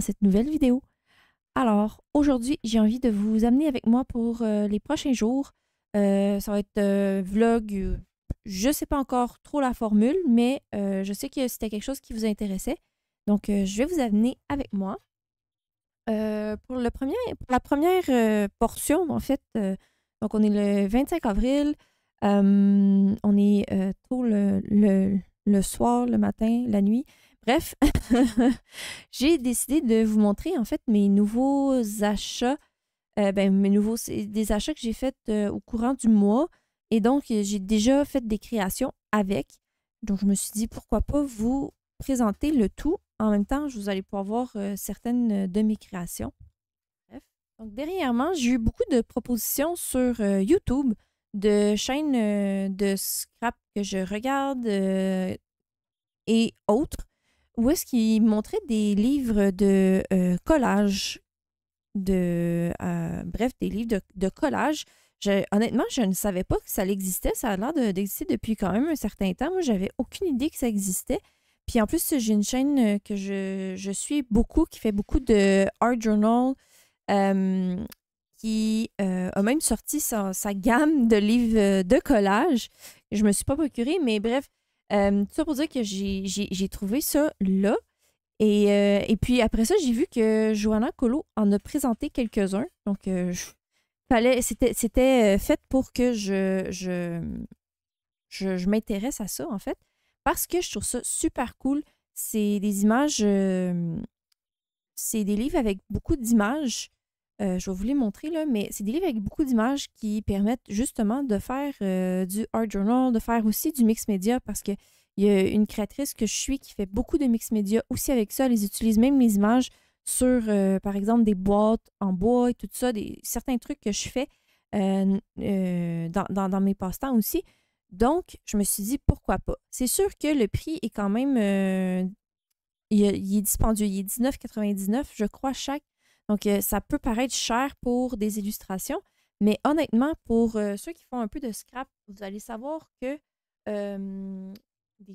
cette nouvelle vidéo. Alors, aujourd'hui, j'ai envie de vous amener avec moi pour euh, les prochains jours. Euh, ça va être un euh, vlog, je sais pas encore trop la formule, mais je sais que c'était quelque chose qui vous intéressait. Donc, je vais vous amener avec moi. pour, le premier, pour la première portion, en fait, donc on est le 25 avril, on est tôt le soir, le matin, la nuit. Bref, j'ai décidé de vous montrer en fait mes nouveaux achats. Euh, ben, mes nouveaux, des achats que j'ai faits euh, au courant du mois. Et donc, euh, j'ai déjà fait des créations avec. Donc, je me suis dit, pourquoi pas vous présenter le tout. En même temps, vous allez pouvoir voir certaines de mes créations. Bref. Donc, dernièrement, j'ai eu beaucoup de propositions sur YouTube de chaînes de scrap que je regarde et autres où est-ce qu'il montrait des livres de euh, collage. De, euh, bref, des livres de, collage. honnêtement, je ne savais pas que ça existait. Ça a l'air d'exister depuis quand même un certain temps. Moi, j'avais aucune idée que ça existait. Puis en plus, j'ai une chaîne euh, que je, suis beaucoup, qui fait beaucoup de art journal, qui a même sorti sa, sa, gamme de livres de collage. Je ne me suis pas procuré, mais bref, tout euh, ça pour dire que j'ai trouvé ça là. Euh, et, puis après ça, j'ai vu que Joanna Colo en a présenté quelques-uns. Donc, euh, c'était fait pour que je, je m'intéresse à ça, en fait, parce que je trouve ça super cool. C'est des images, c'est des livres avec beaucoup d'images euh, je vais vous les montrer, là, mais c'est des livres avec beaucoup d'images qui permettent justement de faire euh, du art journal, de faire aussi du mix média parce qu'il y a une créatrice que je suis qui fait beaucoup de mix média aussi avec ça. les utilisent même les images sur, euh, par exemple, des boîtes en bois et tout ça, des, certains trucs que je fais dans, mes passe-temps aussi. Donc, je me suis dit, pourquoi pas? C'est sûr que le prix est quand même... il, est dispendieux. Il est 19,99, je crois, chaque donc, euh, ça peut paraître cher pour des illustrations, mais honnêtement, pour euh, ceux qui font un peu de scrap, vous allez savoir que des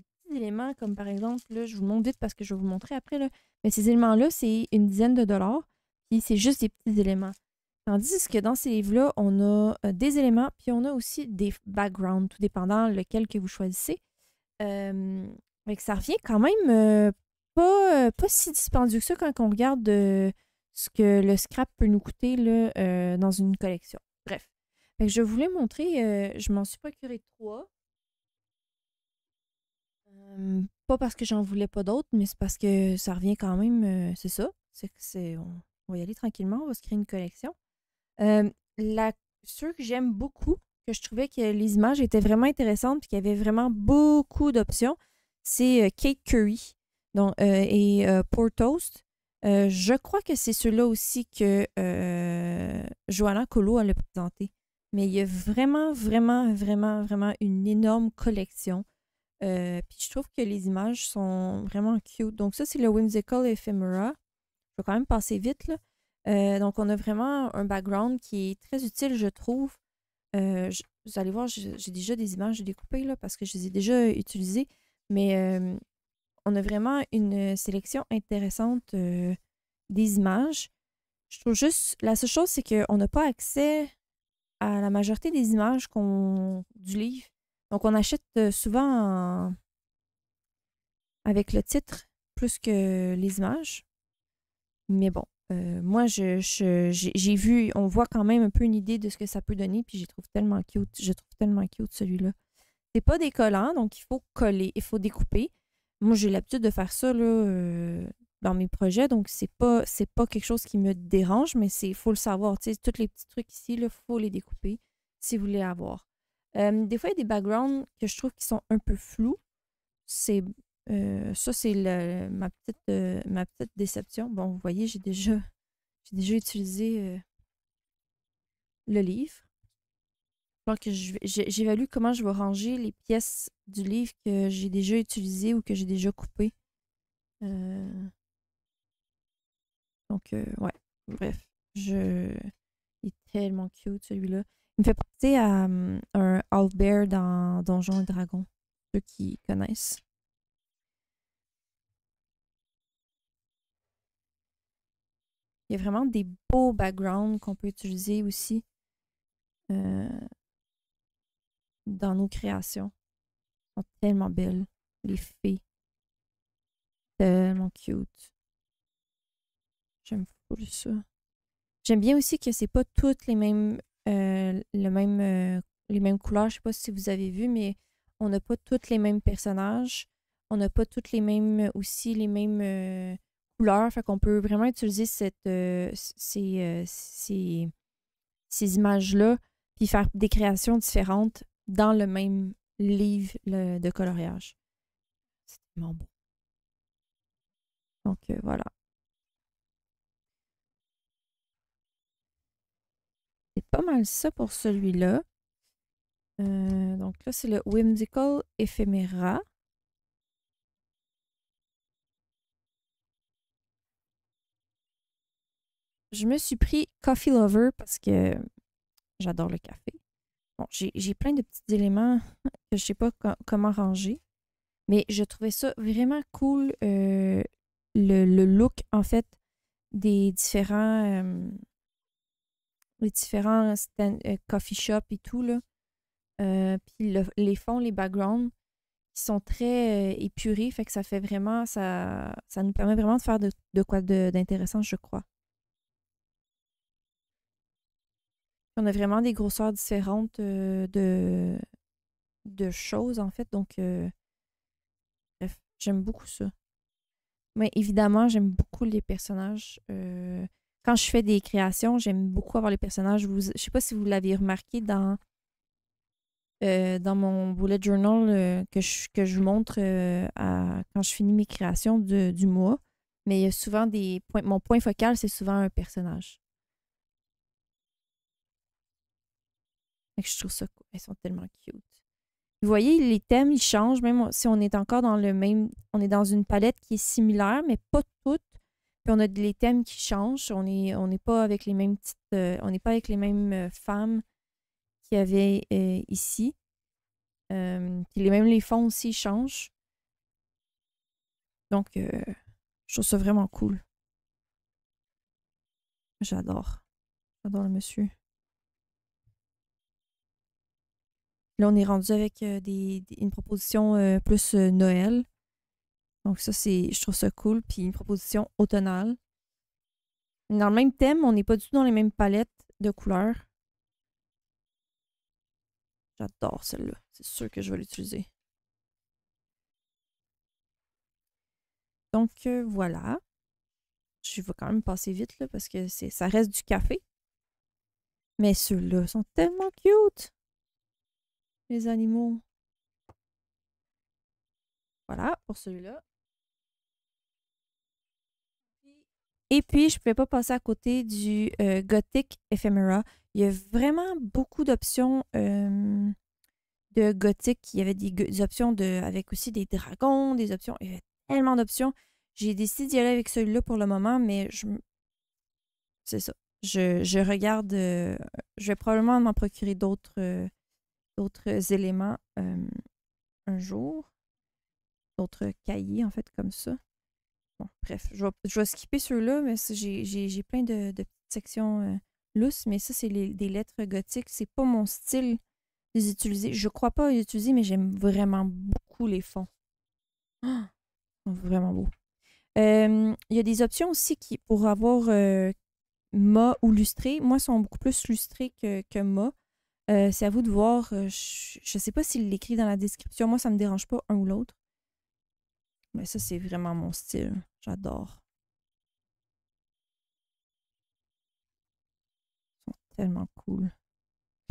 petits éléments comme par exemple, là, je vous montre vite parce que je vais vous montrer après, là, mais ces éléments-là, c'est une dizaine de dollars, puis c'est juste des petits éléments. Tandis que dans ces livres-là, on a euh, des éléments, puis on a aussi des backgrounds, tout dépendant lequel que vous choisissez. donc ça revient quand même pas, pas si dispendieux que ça quand on regarde ce que le scrap peut nous coûter là, euh, dans une collection. Bref. je voulais montrer, euh, je m'en suis procuré trois. Hum, pas parce que j'en voulais pas d'autres, mais c'est parce que ça revient quand même, euh, c'est ça. On, va y aller tranquillement, on va se créer une collection. Hum, la, ceux que j'aime beaucoup, que je trouvais que les images étaient vraiment intéressantes et qu'il y avait vraiment beaucoup d'options, c'est Kate Curry et Pour Toast. Euh, je crois que c'est celui-là aussi que euh, Joanna Colo le présenté. Mais il y a vraiment, vraiment, vraiment, vraiment une énorme collection. Euh, puis je trouve que les images sont vraiment cute. Donc ça, c'est le Whimsical Ephemera. Je vais quand même passer vite, là. Euh, donc on a vraiment un background qui est très utile, je trouve. vous allez voir, j'ai déjà des images découpées, là, parce que je les ai déjà utilisées. Mais on a vraiment une euh, sélection intéressante euh, des images. Je trouve juste, la seule chose, c'est qu'on n'a pas accès à la majorité des images qu'on du livre. Donc, on achète euh, souvent avec le titre plus que les images. Mais bon, moi, j'ai je, vu, on voit quand même un peu une idée de ce que ça peut donner, puis je trouve tellement cute. Je trouve tellement cute celui-là. C'est pas des collants, donc il faut coller, il faut découper. Moi, j'ai l'habitude de faire ça euh, dans mes projets, donc c'est pas c'est pas quelque chose qui me dérange, mais c'est faut le savoir. tous les petits trucs ici, il faut les découper si vous voulez avoir. des fois, il y a des backgrounds que je trouve qui sont un peu flous. C'est euh, ça, c'est ma, petite, euh, ma petite déception. Bon, vous voyez, j'ai déjà, j'ai déjà utilisé le livre que j'évalue comment je vais ranger les pièces du livre que j'ai déjà utilisées ou que j'ai déjà coupées. Euh, donc, euh, ouais. Bref. Je... Il est tellement cute, celui-là. Il me fait penser à hum, un bear dans Donjons et Dragons. Ceux qui connaissent. Il y a vraiment des beaux backgrounds qu'on peut utiliser aussi. Euh, dans nos créations sont tellement belles. Les fées. Tellement cute. J'aime beaucoup ça. J'aime bien aussi que c'est pas toutes les mêmes, euh, le euh, les mêmes couleurs. Je sais pas si vous avez vu, mais on n'a pas toutes les mêmes personnages. On n'a pas toutes les mêmes, aussi les mêmes euh, couleurs. Fait qu'on peut vraiment utiliser cette, ces, ces, ces images-là puis faire des créations différentes dans le même livre de coloriage. C'est tellement beau. Donc euh, voilà. C'est pas mal ça pour celui-là. Euh, donc là, c'est le Whimsical Ephemera. Je me suis pris Coffee Lover parce que j'adore le café. Bon, j'ai plein de petits éléments que je ne sais pas comment ranger. Mais je trouvais ça vraiment cool, euh, le, look, en fait, des différents, euh, différents euh, coffee shops et tout, là. puis les fonds, les backgrounds, qui sont très épurés, fait que ça fait vraiment, ça, ça nous permet vraiment de faire de, quoi d'intéressant, je crois. On a vraiment des grosseurs différentes euh, de, de choses, en fait. Donc, euh, bref, j'aime beaucoup ça. Mais évidemment, j'aime beaucoup les personnages. Euh, quand je fais des créations, j'aime beaucoup avoir les personnages. Je je sais pas si vous l'avez remarqué dans, dans mon bullet journal que, je, que je vous montre quand je finis mes créations du mois. Mais il y a souvent des points. Mon point focal, c'est souvent un personnage. je trouve ça cool. Elles sont tellement cute. Vous voyez, les thèmes, ils changent, même si on est encore dans le même. On est dans une palette qui est similaire, mais pas toutes. Puis on a les thèmes qui changent. On n'est on pas avec les mêmes petites. on n'est pas avec les mêmes euh, euh, femmes qu'il y avait euh, ici. puis les, même les fonds aussi changent. Donc, je trouve ça vraiment cool. J'adore. J'adore le monsieur. Là, on est rendu avec euh, une proposition euh, plus euh, Noël. Donc ça, c'est, je trouve ça cool. Puis une proposition automnale. Dans le même thème, on n'est pas du tout dans les mêmes palettes de couleurs. J'adore celle-là. C'est sûr que je vais l'utiliser. Donc voilà. Je vais quand même passer vite là parce que ça reste du café. Mais ceux-là sont tellement cute les animaux. Voilà, pour celui-là. Et puis, je ne pouvais pas passer à côté du euh, gothique Gothic Ephemera. Il y a vraiment beaucoup d'options de gothique. Il y avait des, options de, avec aussi des dragons, des options. Il y avait tellement d'options. J'ai décidé d'y aller avec celui-là pour le moment, mais je... c'est ça. Je, regarde. Euh, je vais probablement m'en procurer d'autres euh, d'autres éléments un jour, d'autres cahiers, en fait, comme ça. Bon, bref, je vais, je vais skipper ceux-là, mais j'ai plein de, petites sections lousses, mais ça, c'est des lettres gothiques. C'est pas mon style de les utiliser. Je crois pas les utiliser, mais j'aime vraiment beaucoup les fonds. Ah! vraiment beau. Il y a des options aussi qui, pour avoir ma ou lustré. Moi, ils sont beaucoup plus lustrés que, que ma. Euh, c'est à vous de voir. Euh, je, ne sais pas s'il l'écrit dans la description. Moi, ça ne me dérange pas un ou l'autre. Mais ça, c'est vraiment mon style. J'adore. Ils sont tellement cool.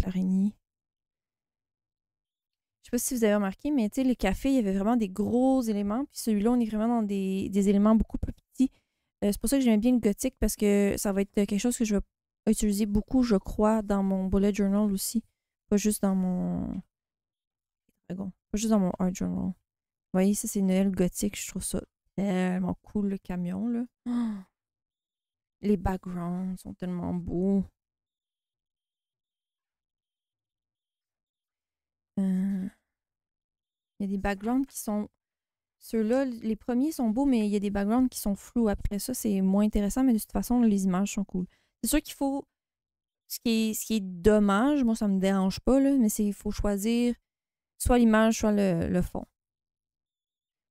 L'araignée. Je sais pas si vous avez remarqué, mais tu sais, le café, il y avait vraiment des gros éléments. Puis celui-là, on est vraiment dans des, éléments beaucoup plus petits. Euh, c'est pour ça que j'aime bien le gothique parce que ça va être quelque chose que je vais utiliser beaucoup, je crois, dans mon bullet journal aussi. Pas juste dans mon. Pas juste dans mon art journal. Vous voyez, ça, c'est Noël gothique. Je trouve ça tellement cool, le camion, là. Les backgrounds sont tellement beaux. Euh, il y a des backgrounds qui sont. Ceux-là, les premiers sont beaux, mais il y a des backgrounds qui sont flous. Après ça, c'est moins intéressant, mais de toute façon, les images sont cool. C'est sûr qu'il faut. Ce qui, est, ce qui est dommage, moi, ça me dérange pas, là, mais c'est il faut choisir soit l'image, soit le, fond.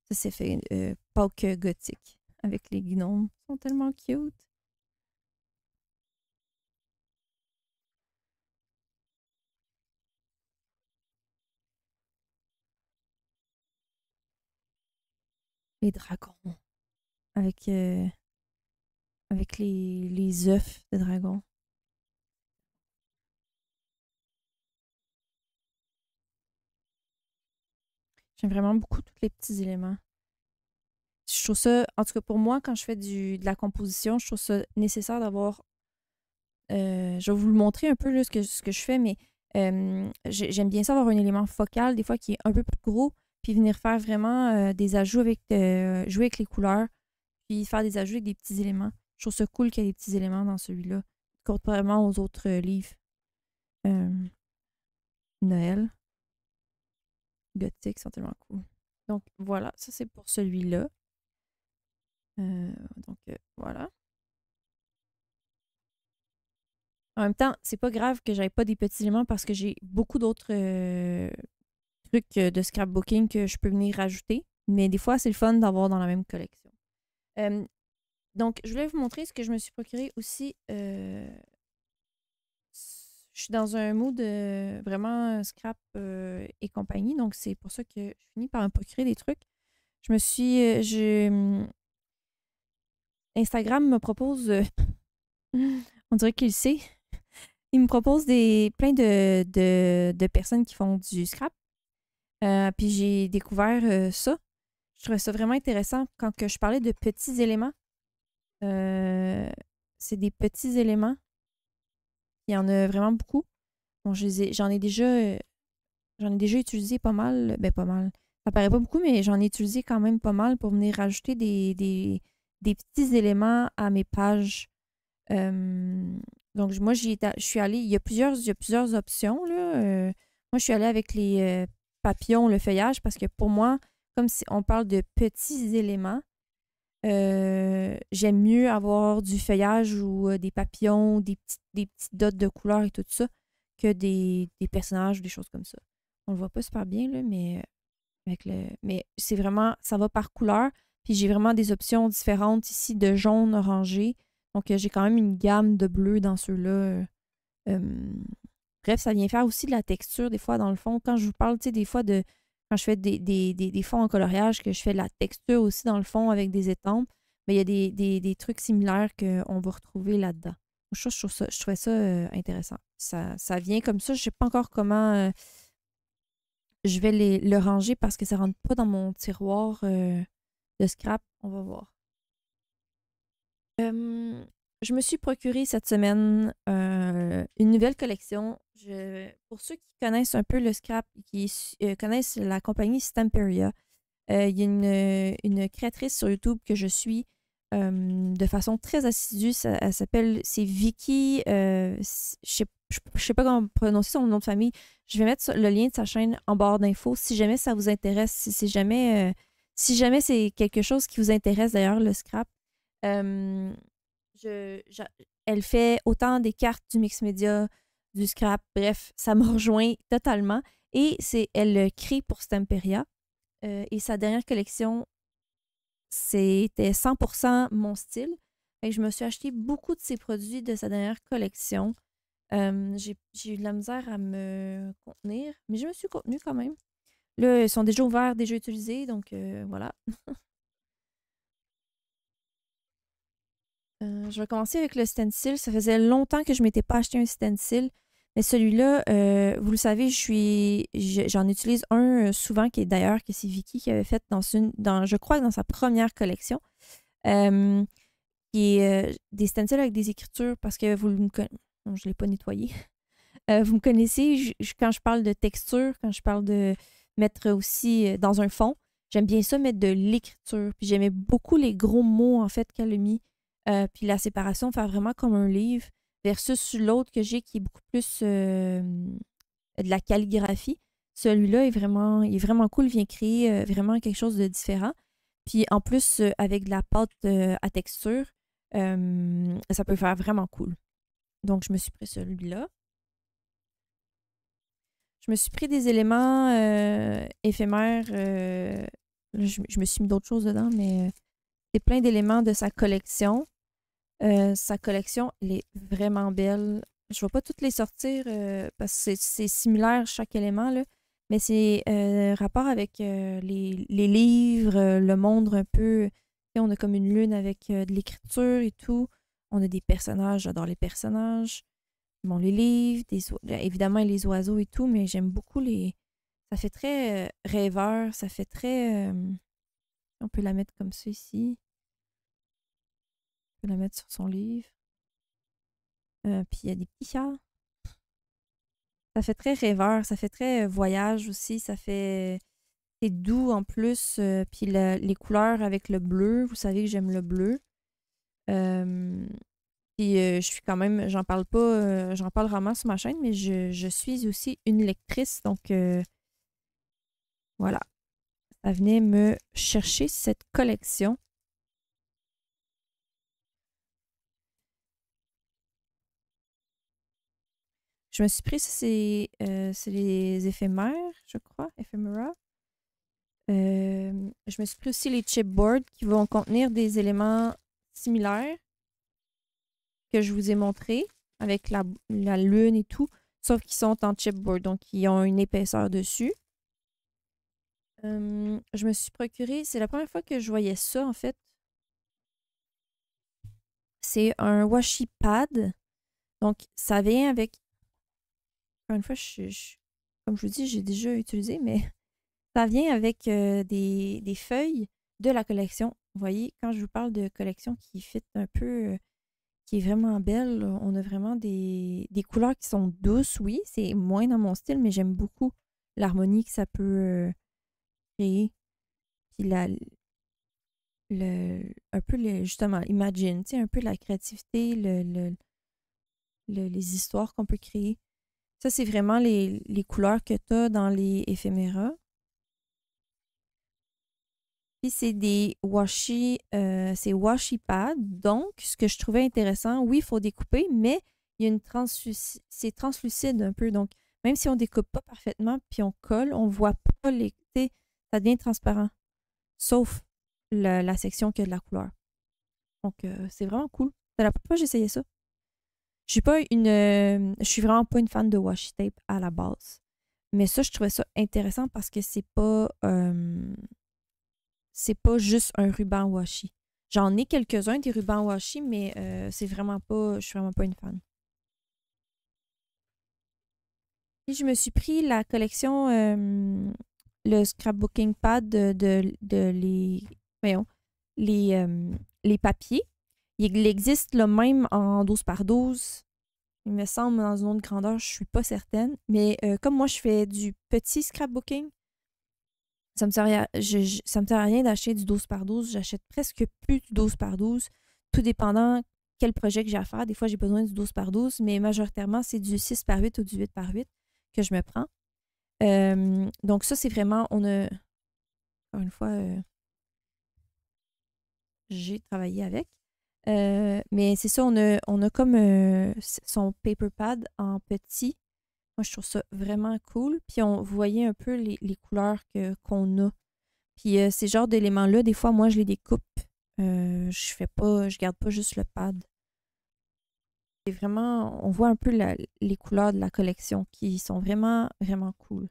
Ça, c'est fait euh, que gothique avec les gnomes. Ils sont tellement cute. Les dragons. Avec. Euh, avec les, les œufs de dragon. J'aime vraiment beaucoup tous les petits éléments. Je trouve ça, en tout cas pour moi, quand je fais du, de la composition, je trouve ça nécessaire d'avoir. Euh, je vais vous le montrer un peu ce, que, je fais, mais j'aime bien ça avoir un élément focal, des fois qui est un peu plus gros, puis venir faire vraiment euh, des ajouts avec. Euh, jouer avec les couleurs, puis faire des ajouts avec des petits éléments je trouve ça cool qu'il y ait des petits éléments dans celui-là, contrairement aux autres euh, livres. Noël. Gothique, c'est tellement cool. Donc voilà, ça c'est pour celui-là. Euh, donc euh, voilà. En même temps, c'est pas grave que j'avais pas des petits éléments parce que j'ai beaucoup d'autres trucs de scrapbooking que je peux venir rajouter. Mais des fois, c'est le fun d'avoir dans la même collection. Donc, je voulais vous montrer ce que je me suis procuré aussi. Euh, je suis dans un mood euh, vraiment scrap euh, et compagnie. Donc, c'est pour ça que je finis par me procurer des trucs. Je me suis. je... Mmh, Instagram me propose. on dirait qu'il sait. Il me propose des, plein de, personnes qui font du scrap. puis j'ai découvert ça. Je trouvais ça vraiment intéressant quand que je parlais de petits éléments euh, c'est des petits éléments. Il y en a vraiment beaucoup. Bon, j'en ai, déjà euh, j'en ai déjà utilisé pas mal. Ben pas mal. Ça paraît pas beaucoup, mais j'en ai utilisé quand même pas mal pour venir rajouter des, petits éléments à mes pages. donc moi j'y je suis allée. Il y a plusieurs, il plusieurs options. Là. Euh. moi, je suis allée avec les papillons, le feuillage, parce que pour moi, comme si on parle de petits éléments, euh, j'aime mieux avoir du feuillage ou euh, des papillons, des, petites dots de couleurs et tout ça, que des, personnages ou des choses comme ça. On le voit pas super bien, là, mais euh, avec le. Mais c'est vraiment. ça va par couleur. Puis j'ai vraiment des options différentes ici de jaune, orangé. Donc j'ai quand même une gamme de bleu dans ceux-là. bref, ça vient faire aussi de la texture des fois dans le fond. Quand je vous parle, tu sais, des fois de, je fais des, fonds en coloriage, que je fais de la texture aussi dans le fond avec des étampes, mais il y a des, trucs similaires qu'on va retrouver là-dedans. Je, trouve ça, trouvais ça euh, intéressant. Ça, vient comme ça. Je ne sais pas encore comment euh, je vais le ranger parce que ça ne rentre pas dans mon tiroir euh, de scrap. On va voir je me suis procuré cette semaine euh, une nouvelle collection. pour ceux qui connaissent un peu le scrap, qui euh, connaissent la compagnie Stamperia, euh, il y a une, créatrice sur YouTube que je suis de façon très assidue. elle s'appelle, c'est Vicky, je ne sais, pas comment prononcer son nom de famille. Je vais mettre le lien de sa chaîne en barre d'infos si jamais ça vous intéresse, si, jamais, si jamais c'est quelque chose qui vous intéresse d'ailleurs, le scrap. Euh, elle fait autant des cartes du mix média, du scrap, bref, ça me rejoint totalement. Et c'est elle crée pour Stamperia. Euh, et sa dernière collection, c'était 100% mon style. Et je me suis acheté beaucoup de ses produits de sa dernière collection. Euh, j'ai eu de la misère à me contenir, mais je me suis contenue quand même. Là, ils sont déjà ouverts, déjà utilisés, donc euh, voilà. Euh, je vais commencer avec le stencil. Ça faisait longtemps que je ne m'étais pas acheté un stencil. Mais celui-là, euh, vous le savez, j'en utilise un euh, souvent, qui est d'ailleurs que c'est Vicky qui avait fait dans une, dans, je crois, dans sa première collection, qui est des stencils avec des écritures parce que vous me connaissez, non, je l'ai pas nettoyé. vous me connaissez, quand je parle de texture, quand je parle de mettre aussi dans un fond, j'aime bien ça mettre de l'écriture. Puis j'aimais beaucoup les gros mots en fait qu'elle a mis euh, puis la séparation, faire vraiment comme un livre, versus l'autre que j'ai qui est beaucoup plus de la calligraphie. Celui-là est vraiment, il est vraiment cool, vient créer vraiment quelque chose de différent. Puis en plus, avec de la pâte à texture, ça peut faire vraiment cool. Donc, je me suis pris celui-là. Je me suis pris des éléments éphémères. je, me suis mis d'autres choses dedans, mais c'est plein d'éléments de sa collection. Euh, sa collection, elle est vraiment belle. Je ne vais pas toutes les sortir euh, parce que c'est similaire chaque élément, mais c'est euh, rapport avec les, livres, le monde un peu. on a comme une lune avec de l'écriture et tout. On a des personnages, j'adore les personnages. Bon, les livres, évidemment les oiseaux et tout, mais j'aime beaucoup les. Ça fait très rêveur, ça fait très. on peut la mettre comme ça ici la mettre sur son livre. Euh, puis il y a des petits Ça fait très rêveur, ça fait très euh, voyage aussi, ça fait. C'est doux en plus. Euh, puis les couleurs avec le bleu, vous savez que j'aime le bleu. puis je suis quand même, j'en parle pas, j'en parle vraiment sur ma chaîne, mais je, je suis aussi une lectrice, donc voilà. Ça venait me chercher cette collection. Je me suis pris, euh, c'est les éphémères, je crois, éphémères je me suis pris aussi les chipboards qui vont contenir des éléments similaires que je vous ai montrés avec la, lune et tout, sauf qu'ils sont en chipboard, donc ils ont une épaisseur dessus. je me suis procuré, c'est la première fois que je voyais ça en fait. C'est un washi pad. Donc, ça vient avec encore une fois, comme je vous dis, j'ai déjà utilisé, mais ça vient avec euh, des, feuilles de la collection. Vous voyez, quand je vous parle de collection qui fit un peu, euh, qui est vraiment belle, on a vraiment des, couleurs qui sont douces, oui, c'est moins dans mon style, mais j'aime beaucoup l'harmonie que ça peut euh, créer. Puis la, le, un peu le, justement, imagine, un peu la créativité, le les histoires qu'on peut créer. Ça, c'est vraiment les, couleurs que tu as dans les éphéméras. Puis c'est des washi, euh, c'est washi Donc, ce que je trouvais intéressant, oui, il faut découper, mais il y a une c'est translucide un peu. Donc, même si on découpe pas parfaitement, puis on colle, on voit pas les. Ça devient transparent. Sauf la, section qui a de la couleur. Donc, euh, c'est vraiment cool. C'est la première fois que j'essayais ça. Je suis pas une. Euh, je suis vraiment pas une fan de washi tape à la base. Mais ça, je trouvais ça intéressant parce que c'est pas. c'est pas juste un ruban washi. J'en ai quelques-uns des rubans washi, mais euh, c'est vraiment pas. Je suis vraiment pas une fan. je me suis pris la collection, le scrapbooking pad de, les, voyons, les papiers il existe le même en 12 par 12. Il me semble dans une autre grandeur, je ne suis pas certaine. Mais euh, comme moi, je fais du petit scrapbooking, ça me ça me sert à rien d'acheter du 12 par 12. J'achète presque plus du 12 par 12, tout dépendant quel projet que j'ai à faire. Des fois, j'ai besoin du 12 par 12, mais majoritairement, c'est du 6 par 8 ou du 8 par 8 que je me prends. Euh, donc, ça, c'est vraiment, on a, encore une fois, euh, j'ai travaillé avec. Euh, mais c'est ça, on a, comme euh, son paper pad en petit. Moi, je trouve ça vraiment cool. Puis on voyait un peu les, couleurs qu'on a. Puis euh, ces genres d'éléments-là, des fois, moi, je les découpe. je fais pas, je garde pas juste le pad. C'est vraiment, on voit un peu les couleurs de la collection qui sont vraiment, vraiment cool.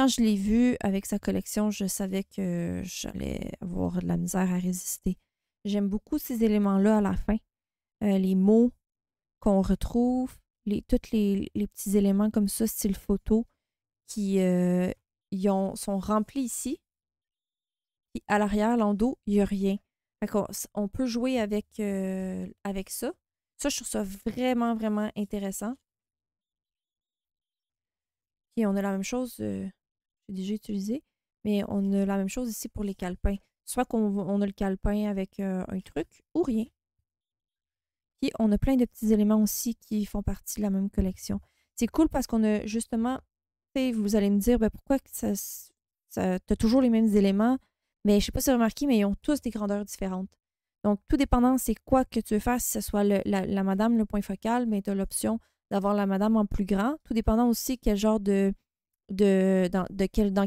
Quand je l'ai vu avec sa collection, je savais que j'allais avoir de la misère à résister. J'aime beaucoup ces éléments-là à la fin. Euh, les mots qu'on retrouve, les, tous les, petits éléments comme ça, style photo, qui euh, ont, sont remplis ici. à l'arrière, l'endos, il n'y a rien. On, on, peut jouer avec, euh, avec ça. Ça, je trouve ça vraiment, vraiment intéressant. Et on a la même chose déjà utilisé, mais on a la même chose ici pour les calepins. Soit qu'on on a le calepin avec euh, un truc ou rien. Puis on a plein de petits éléments aussi qui font partie de la même collection. C'est cool parce qu'on a justement, vous allez me dire, ben, pourquoi tu ça, as toujours les mêmes éléments, mais je sais pas si vous avez remarqué, mais ils ont tous des grandeurs différentes. Donc, tout dépendant, c'est quoi que tu veux faire, si ce soit la, la, madame, le point focal, mais ben, tu as l'option d'avoir la madame en plus grand. Tout dépendant aussi quel genre de de, dans,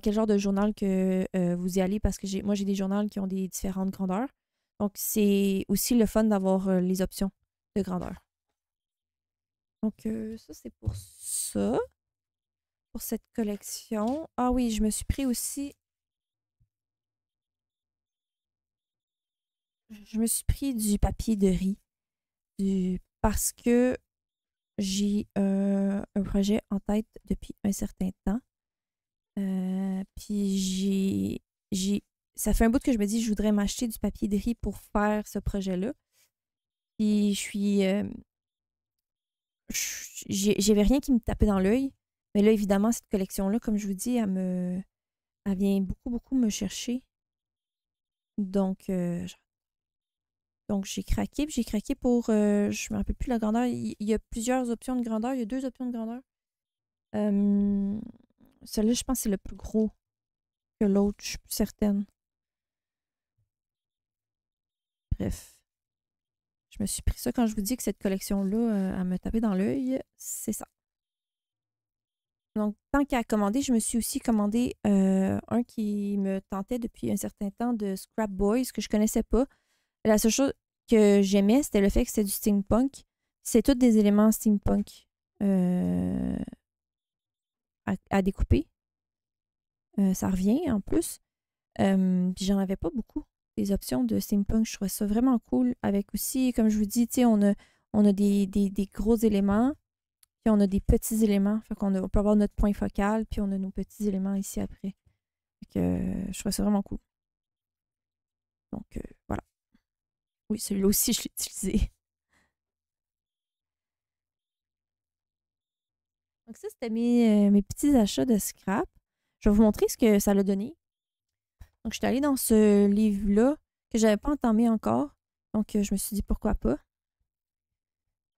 quel, genre de journal que euh, vous y allez, parce que moi, j'ai des journaux qui ont des différentes grandeurs. Donc, c'est aussi le fun d'avoir euh, les options de grandeur. Donc, euh, ça, c'est pour ça, pour cette collection. Ah oui, je me suis pris aussi... Je me suis pris du papier de riz du... parce que j'ai un projet en tête depuis un certain temps euh, puis j'ai, Ça fait un bout que je me dis je voudrais m'acheter du papier de riz pour faire ce projet-là. Puis je suis. Euh, j'avais rien qui me tapait dans l'œil. Mais là, évidemment, cette collection-là, comme je vous dis, elle me. Elle vient beaucoup, beaucoup me chercher. Donc, euh, donc j'ai craqué. J'ai craqué pour. je ne me rappelle plus la grandeur. Il, y a plusieurs options de grandeur. Il y a deux options de grandeur. Euh, celui-là, je pense que c'est le plus gros que l'autre, je suis plus certaine. Bref. Je me suis pris ça quand je vous dis que cette collection-là, à me taper dans l'œil, c'est ça. Donc, tant qu'à commander, je me suis aussi commandé euh, un qui me tentait depuis un certain temps de Scrap Boys que je connaissais pas. La seule chose que j'aimais, c'était le fait que c'était du steampunk. C'est tous des éléments steampunk. Euh, à, découper. Euh, ça revient en plus. Euh, j'en avais pas beaucoup les options de steampunk. Je trouvais ça vraiment cool. Avec aussi, comme je vous dis, on a, on a des, gros éléments, puis on a des petits éléments. Fait qu'on on peut avoir notre point focal, puis on a nos petits éléments ici après. que, euh, je trouvais ça vraiment cool. Donc voilà. Oui, celui-là aussi, je l'ai utilisé. Donc ça, c'était euh, mes, petits achats de scrap. Je vais vous montrer ce que ça a donné. Donc, je suis allée dans ce livre-là que j'avais pas entamé encore. Donc, euh, je me suis dit pourquoi pas.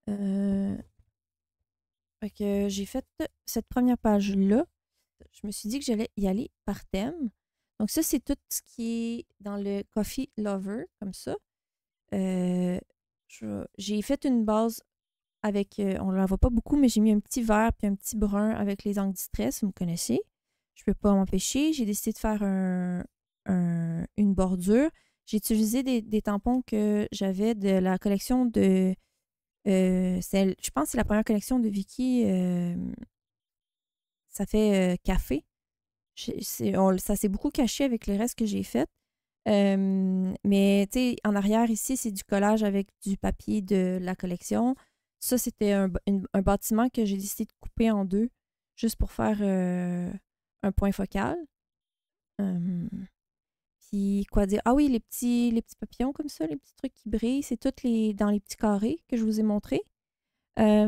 Donc, euh, j'ai fait cette première page-là. Je me suis dit que j'allais y aller par thème. Donc, ça, c'est tout ce qui est dans le Coffee Lover, comme ça. j'ai fait une base avec, euh, on ne la voit pas beaucoup, mais j'ai mis un petit vert puis un petit brun avec les angles distress, vous me connaissez. Je ne peux pas m'empêcher. J'ai décidé de faire une bordure. J'ai utilisé des, tampons que j'avais de la collection de... Euh, je pense que c'est la première collection de Vicky. Euh, ça fait café. ça s'est beaucoup caché avec le reste que j'ai fait. mais tu sais, en arrière ici, c'est du collage avec du papier de la collection. Ça, c'était un, bâtiment que j'ai décidé de couper en deux, juste pour faire euh, un point focal. puis quoi dire? Ah oui, les petits, les petits papillons comme ça, les petits trucs qui brillent, c'est toutes les dans les petits carrés que je vous ai montrés.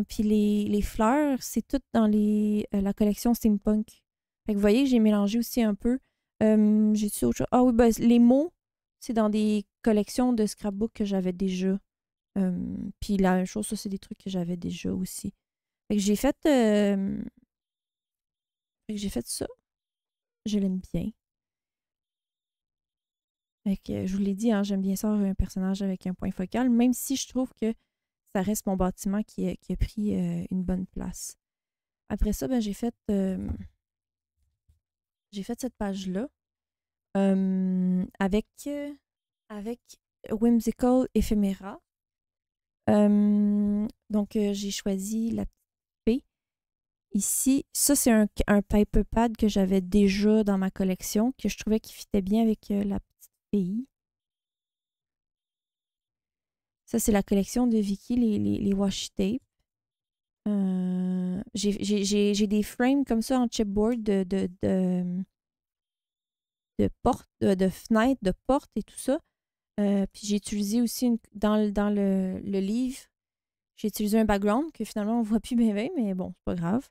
puis les, fleurs, c'est tout dans les, euh, la collection steampunk. vous voyez, j'ai mélangé aussi un peu. j'ai autre Ah oui, ben, les mots, c'est dans des collections de scrapbook que j'avais déjà puis la même chose, ça, c'est des trucs que j'avais déjà aussi. Fait que j'ai fait. que j'ai fait ça. Je l'aime bien. Fait que, je vous l'ai dit, hein, j'aime bien ça, un personnage avec un point focal, même si je trouve que ça reste mon bâtiment qui, a pris euh, une bonne place. Après ça, ben, j'ai fait j'ai fait cette page-là avec, avec Whimsical Ephemera donc, euh, j'ai choisi la P. Ici, ça, c'est un, un, paper pad que j'avais déjà dans ma collection, que je trouvais qu'il fitait bien avec euh, la petite PI. Ça, c'est la collection de Vicky, les, les, les washi tape. Euh, j'ai des frames comme ça en chipboard de, de, portes, de, de, fenêtres, de portes et tout ça. Euh, puis j'ai utilisé aussi dans, le, dans le, livre, j'ai utilisé un background que finalement on voit plus bien, mais bon, c'est pas grave.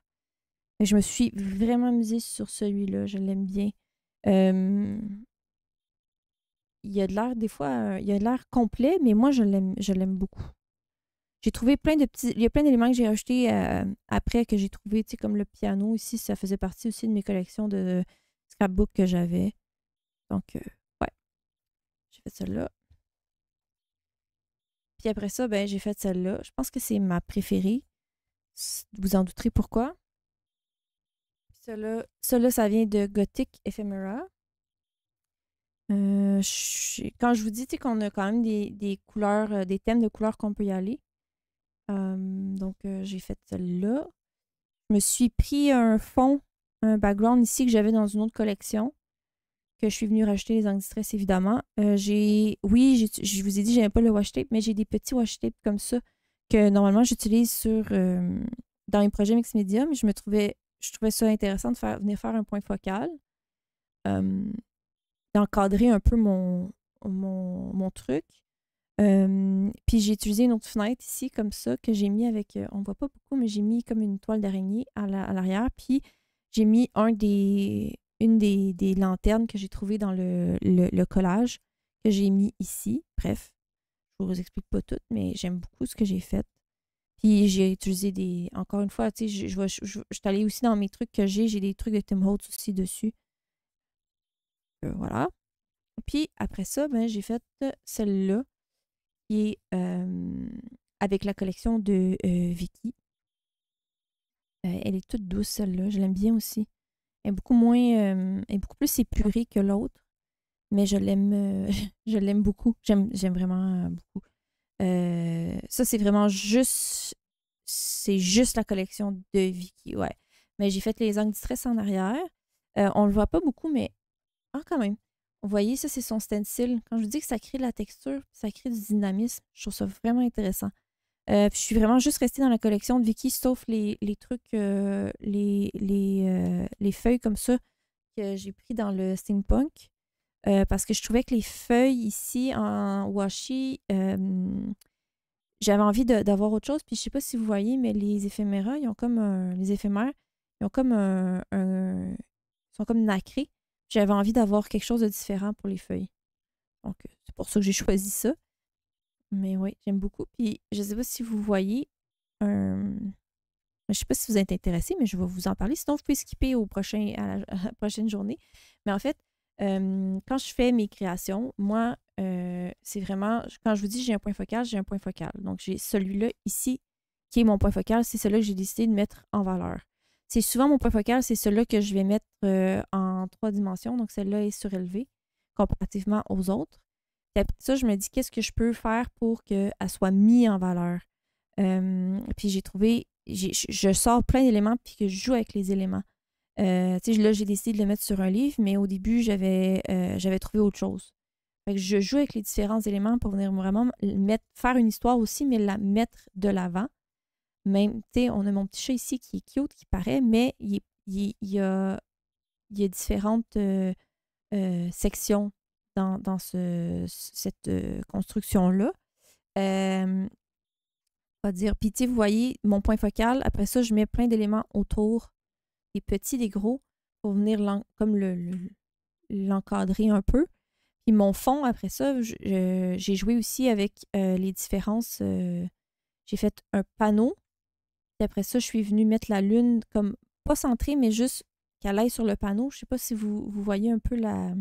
Mais je me suis vraiment amusée sur celui-là, je l'aime bien. il y a de l'air, des fois, euh, il y a de l'air complet, mais moi je l'aime, je l'aime beaucoup. J'ai trouvé plein de petits. Il y a plein d'éléments que j'ai achetés euh, après que j'ai trouvé, tu sais, comme le piano ici, ça faisait partie aussi de mes collections de scrapbook que j'avais. Donc, ouais. J'ai fait celle-là. Puis après ça, ben, j'ai fait celle-là. Je pense que c'est ma préférée. Vous en douterez pourquoi. Celle-là, celle ça vient de Gothic Ephemera. Euh, quand je vous dis qu'on a quand même des, couleurs, euh, des thèmes de couleurs qu'on peut y aller. Euh, donc, j'ai fait celle-là. Je me suis pris un fond, un background ici que j'avais dans une autre collection que je suis venue racheter les de stress évidemment. Euh, j'ai, oui, je vous ai dit, j'aime pas le wash tape, mais j'ai des petits wash tape comme ça que normalement j'utilise sur euh, dans les projets mix medium. Je me trouvais, je trouvais ça intéressant de venir faire un point focal, euh, d'encadrer un peu mon, mon, truc. puis j'ai utilisé une autre fenêtre ici comme ça que j'ai mis avec, on voit pas beaucoup, mais j'ai mis comme une toile d'araignée à l'arrière. Puis j'ai mis un des une des, lanternes que j'ai trouvées dans le, collage que j'ai mis ici. Bref, je vous explique pas tout, mais j'aime beaucoup ce que j'ai fait. Puis j'ai utilisé des. Encore une fois, tu sais, je, je, je, aussi dans mes trucs que j'ai. J'ai des trucs de Tim Holtz aussi dessus. Euh, voilà. Puis après ça, ben, j'ai fait celle-là, qui est euh, avec la collection de euh, Vicky. elle est toute douce, celle-là. Je l'aime bien aussi est beaucoup moins, euh, est beaucoup plus épurée que l'autre. Mais je l'aime, euh, je l'aime beaucoup. J'aime, vraiment euh, beaucoup. ça, c'est vraiment juste, c'est juste la collection de Vicky, ouais. Mais j'ai fait les angles de stress en arrière. on le voit pas beaucoup, mais ah, quand même. Vous voyez, ça, c'est son stencil. Quand je vous dis que ça crée de la texture, ça crée du dynamisme, je trouve ça vraiment intéressant. Euh, je suis vraiment juste restée dans la collection de Vicky, sauf les, trucs, euh, les, euh, les, feuilles comme ça que j'ai pris dans le steampunk. parce que je trouvais que les feuilles ici en washi, j'avais envie d'avoir autre chose. Puis je sais pas si vous voyez, mais les éphéméras, ils ont comme les éphémères, ils ont comme un, sont comme nacrés. J'avais envie d'avoir quelque chose de différent pour les feuilles. Donc c'est pour ça que j'ai choisi ça. Mais oui, j'aime beaucoup. Puis je ne sais pas si vous voyez Je ne sais pas si vous êtes intéressé, mais je vais vous en parler. Sinon, vous pouvez skipper au prochain, à, la, prochaine journée. Mais en fait, quand je fais mes créations, moi, c'est vraiment. Quand je vous dis j'ai un point focal, j'ai un point focal. Donc, j'ai celui-là ici qui est mon point focal. C'est celui-là que j'ai décidé de mettre en valeur. C'est souvent mon point focal, c'est celui-là que je vais mettre en trois dimensions. Donc, celle-là est surélevée comparativement aux autres ça, je me dis qu'est-ce que je peux faire pour qu'elle soit mise en valeur. Euh, puis j'ai trouvé, je sors plein d'éléments puis que je joue avec les éléments. Euh, là, j'ai décidé de le mettre sur un livre, mais au début, euh, j'avais trouvé autre chose. Fait que je joue avec les différents éléments pour venir vraiment faire une histoire aussi, mais la mettre de l'avant. Même, tu sais, on a mon petit chat ici qui est cute, qui paraît, mais il, il, a, différentes sections dans, cette euh, construction-là. Euh, on va dire, puis vous voyez, mon point focal, après ça, je mets plein d'éléments autour, les petits, les gros, pour venir comme l'encadrer le, un peu. Puis mon fond, après ça, j'ai joué aussi avec euh, les différences. Euh, j'ai fait un panneau, puis après ça, je suis venue mettre la lune comme, pas centrée, mais juste qu'elle aille sur le panneau. Je sais pas si vous, vous voyez un peu la,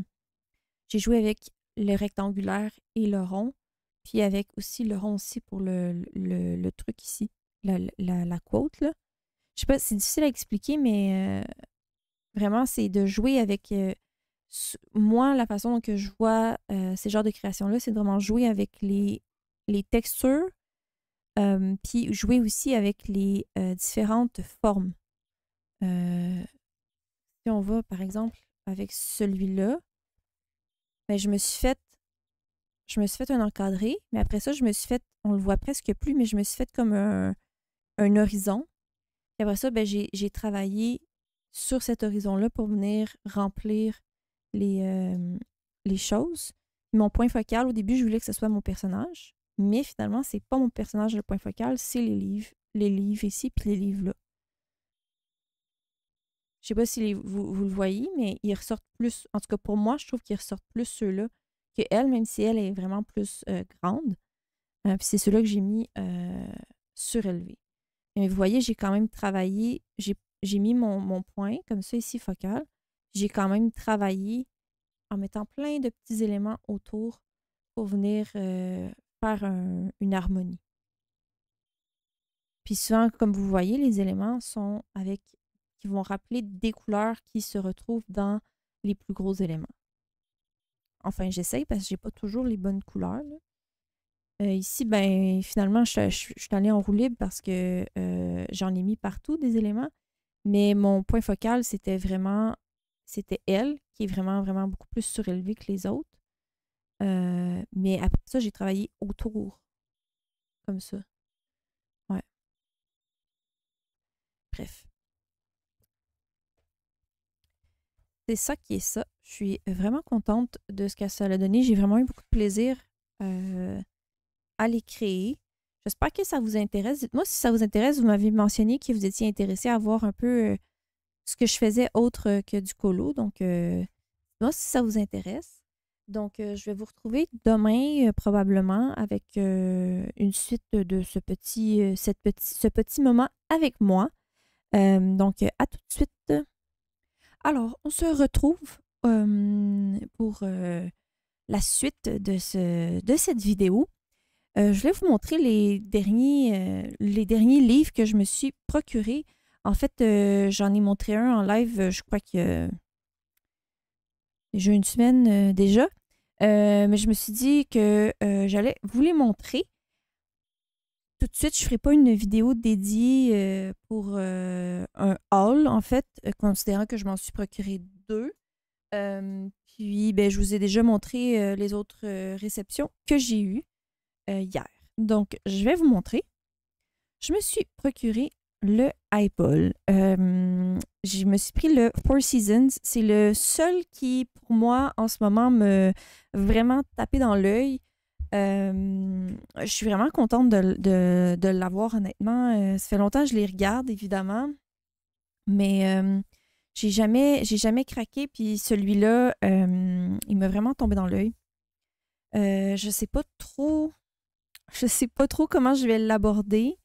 j'ai joué avec le rectangulaire et le rond, puis avec aussi le rond aussi pour le, truc ici, la, la, la quote. Là. Je sais pas, c'est difficile à expliquer, mais euh, vraiment, c'est de jouer avec. Euh, moi, la façon dont que je vois euh, ces genres de créations-là, c'est vraiment jouer avec les, les textures, puis jouer aussi avec les différentes formes. si on va, par exemple, avec celui-là, je me suis fait je me suis fait un encadré, mais après ça, je me suis fait, on le voit presque plus, mais je me suis fait comme un, horizon. Et après ça, ben, j'ai travaillé sur cet horizon-là pour venir remplir les, euh, les choses. Mon point focal, au début, je voulais que ce soit mon personnage, mais finalement, c'est pas mon personnage le point focal, c'est les livres. Les livres ici, puis les livres là. Je sais pas si vous, le voyez, mais ils ressortent plus. En tout cas, pour moi, je trouve qu'ils ressortent plus ceux-là que elle, même si elle est vraiment plus euh, grande. Euh, puis c'est ceux-là que j'ai mis euh, surélevés. Mais vous voyez, j'ai quand même travaillé. J'ai mis mon, point comme ça ici focal. J'ai quand même travaillé en mettant plein de petits éléments autour pour venir euh, faire une harmonie. Puis souvent, comme vous voyez, les éléments sont avec qui vont rappeler des couleurs qui se retrouvent dans les plus gros éléments. Enfin, j'essaye parce que j'ai pas toujours les bonnes couleurs. Euh, ici, ben finalement, je, suis allée en roue libre parce que euh, j'en ai mis partout des éléments. Mais mon point focal, c'était vraiment, c'était elle, qui est vraiment, vraiment beaucoup plus surélevée que les autres. Euh, mais après ça, j'ai travaillé autour, comme ça. Ouais. Bref. c'est ça qui est ça. Je suis vraiment contente de ce que ça a donné. J'ai vraiment eu beaucoup de plaisir euh, à les créer. J'espère que ça vous intéresse. Dites-moi si ça vous intéresse. Vous m'avez mentionné que vous étiez intéressé à voir un peu euh, ce que je faisais autre que du colo. Donc, euh, dites-moi si ça vous intéresse. Donc, je vais vous retrouver demain probablement avec une suite de ce petit, cette petit, ce petit moment avec moi. donc, à tout de suite. Alors, on se retrouve pour la suite de, ce, de cette vidéo. je vais vous montrer les derniers, les derniers livres que je me suis procurés. En fait, j'en ai montré un en live, je crois que j'ai une semaine déjà. mais je me suis dit que j'allais vous les montrer tout de suite, je ne ferai pas une vidéo dédiée euh, pour euh, un haul, en fait, euh, considérant que je m'en suis procuré deux. puis, ben, je vous ai déjà montré les autres réceptions que j'ai eues hier. Donc, je vais vous montrer. Je me suis procuré le iPod. je me suis pris le Four Seasons. C'est le seul qui, pour moi, en ce moment, me vraiment tapé dans l'œil. Euh, je suis vraiment contente de, l'avoir, honnêtement. Euh, ça fait longtemps que je les regarde, évidemment. Mais euh, j'ai jamais, j'ai jamais craqué. Puis celui-là, il m'a vraiment tombé dans l'œil. je sais pas trop. Je sais pas trop comment je vais l'aborder.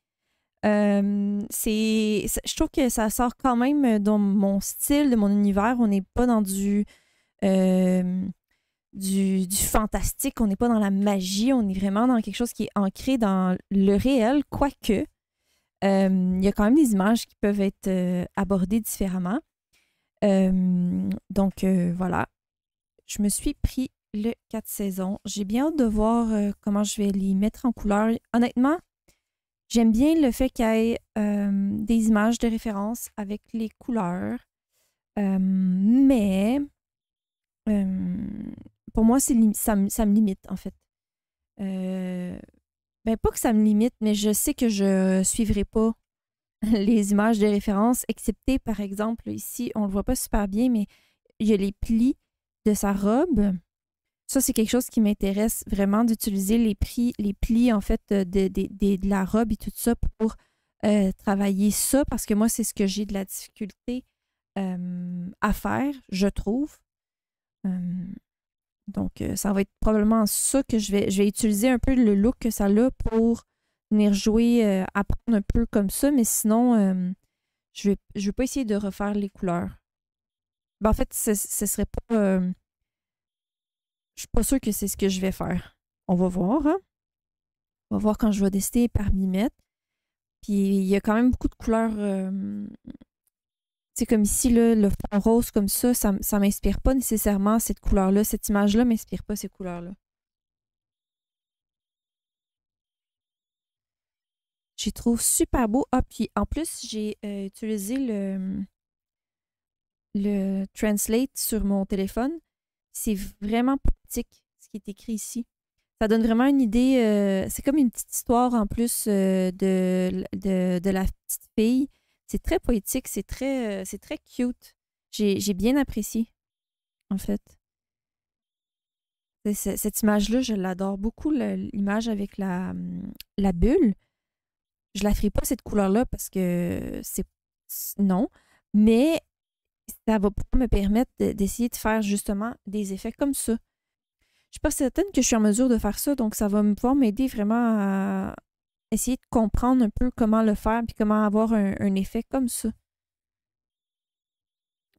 c'est, je trouve que ça sort quand même dans mon style, de mon univers. On n'est pas dans du du, fantastique, on n'est pas dans la magie, on est vraiment dans quelque chose qui est ancré dans le réel, quoique euh, il y a quand même des images qui peuvent être euh, abordées différemment. Euh, donc voilà, je me suis pris le 4 saisons. J'ai bien hâte de voir comment je vais les mettre en couleur. Honnêtement, j'aime bien le fait qu'il y ait des images de référence avec les couleurs. mais pour moi, c'est ça, ça, me limite, en fait. Euh, ben, pas que ça me limite, mais je sais que je suivrai pas les images de référence, excepté, par exemple, ici, on le voit pas super bien, mais il y a les plis de sa robe. Ça, c'est quelque chose qui m'intéresse vraiment d'utiliser les, plis, les plis, en fait, de, la robe et tout ça pour euh, travailler ça, parce que moi, c'est ce que j'ai de la difficulté euh, à faire, je trouve. Donc, euh, ça va être probablement ça que je vais, je vais utiliser un peu le look que ça a pour venir jouer, euh, apprendre un peu comme ça, mais sinon, euh, je ne vais, pas essayer de refaire les couleurs. Ben, en fait, ce ne serait pas... Je je suis pas sûre que c'est ce que je vais faire. On va voir. Hein. On va voir quand je vais décider par mettre. Puis, il y a quand même beaucoup de couleurs c'est comme ici, le fond rose comme ça, ça ne m'inspire pas nécessairement cette couleur-là. Cette image-là m'inspire pas ces couleurs-là. Je trouve super beau. Ah, puis en plus, j'ai euh, utilisé le, le Translate sur mon téléphone. C'est vraiment pratique ce qui est écrit ici. Ça donne vraiment une idée. Euh, c'est comme une petite histoire en plus euh, de, de la petite fille c'est très poétique, c'est très, euh, c'est très cute. J'ai bien apprécié, en fait. Cette image-là, je l'adore beaucoup, l'image avec la, la bulle. Je la ferai pas cette couleur-là parce que c'est non, mais ça va pas me permettre d'essayer de faire justement des effets comme ça. Je suis pas certaine que je suis en mesure de faire ça, donc ça va me pouvoir m'aider vraiment à, essayer de comprendre un peu comment le faire puis comment avoir un, effet comme ça.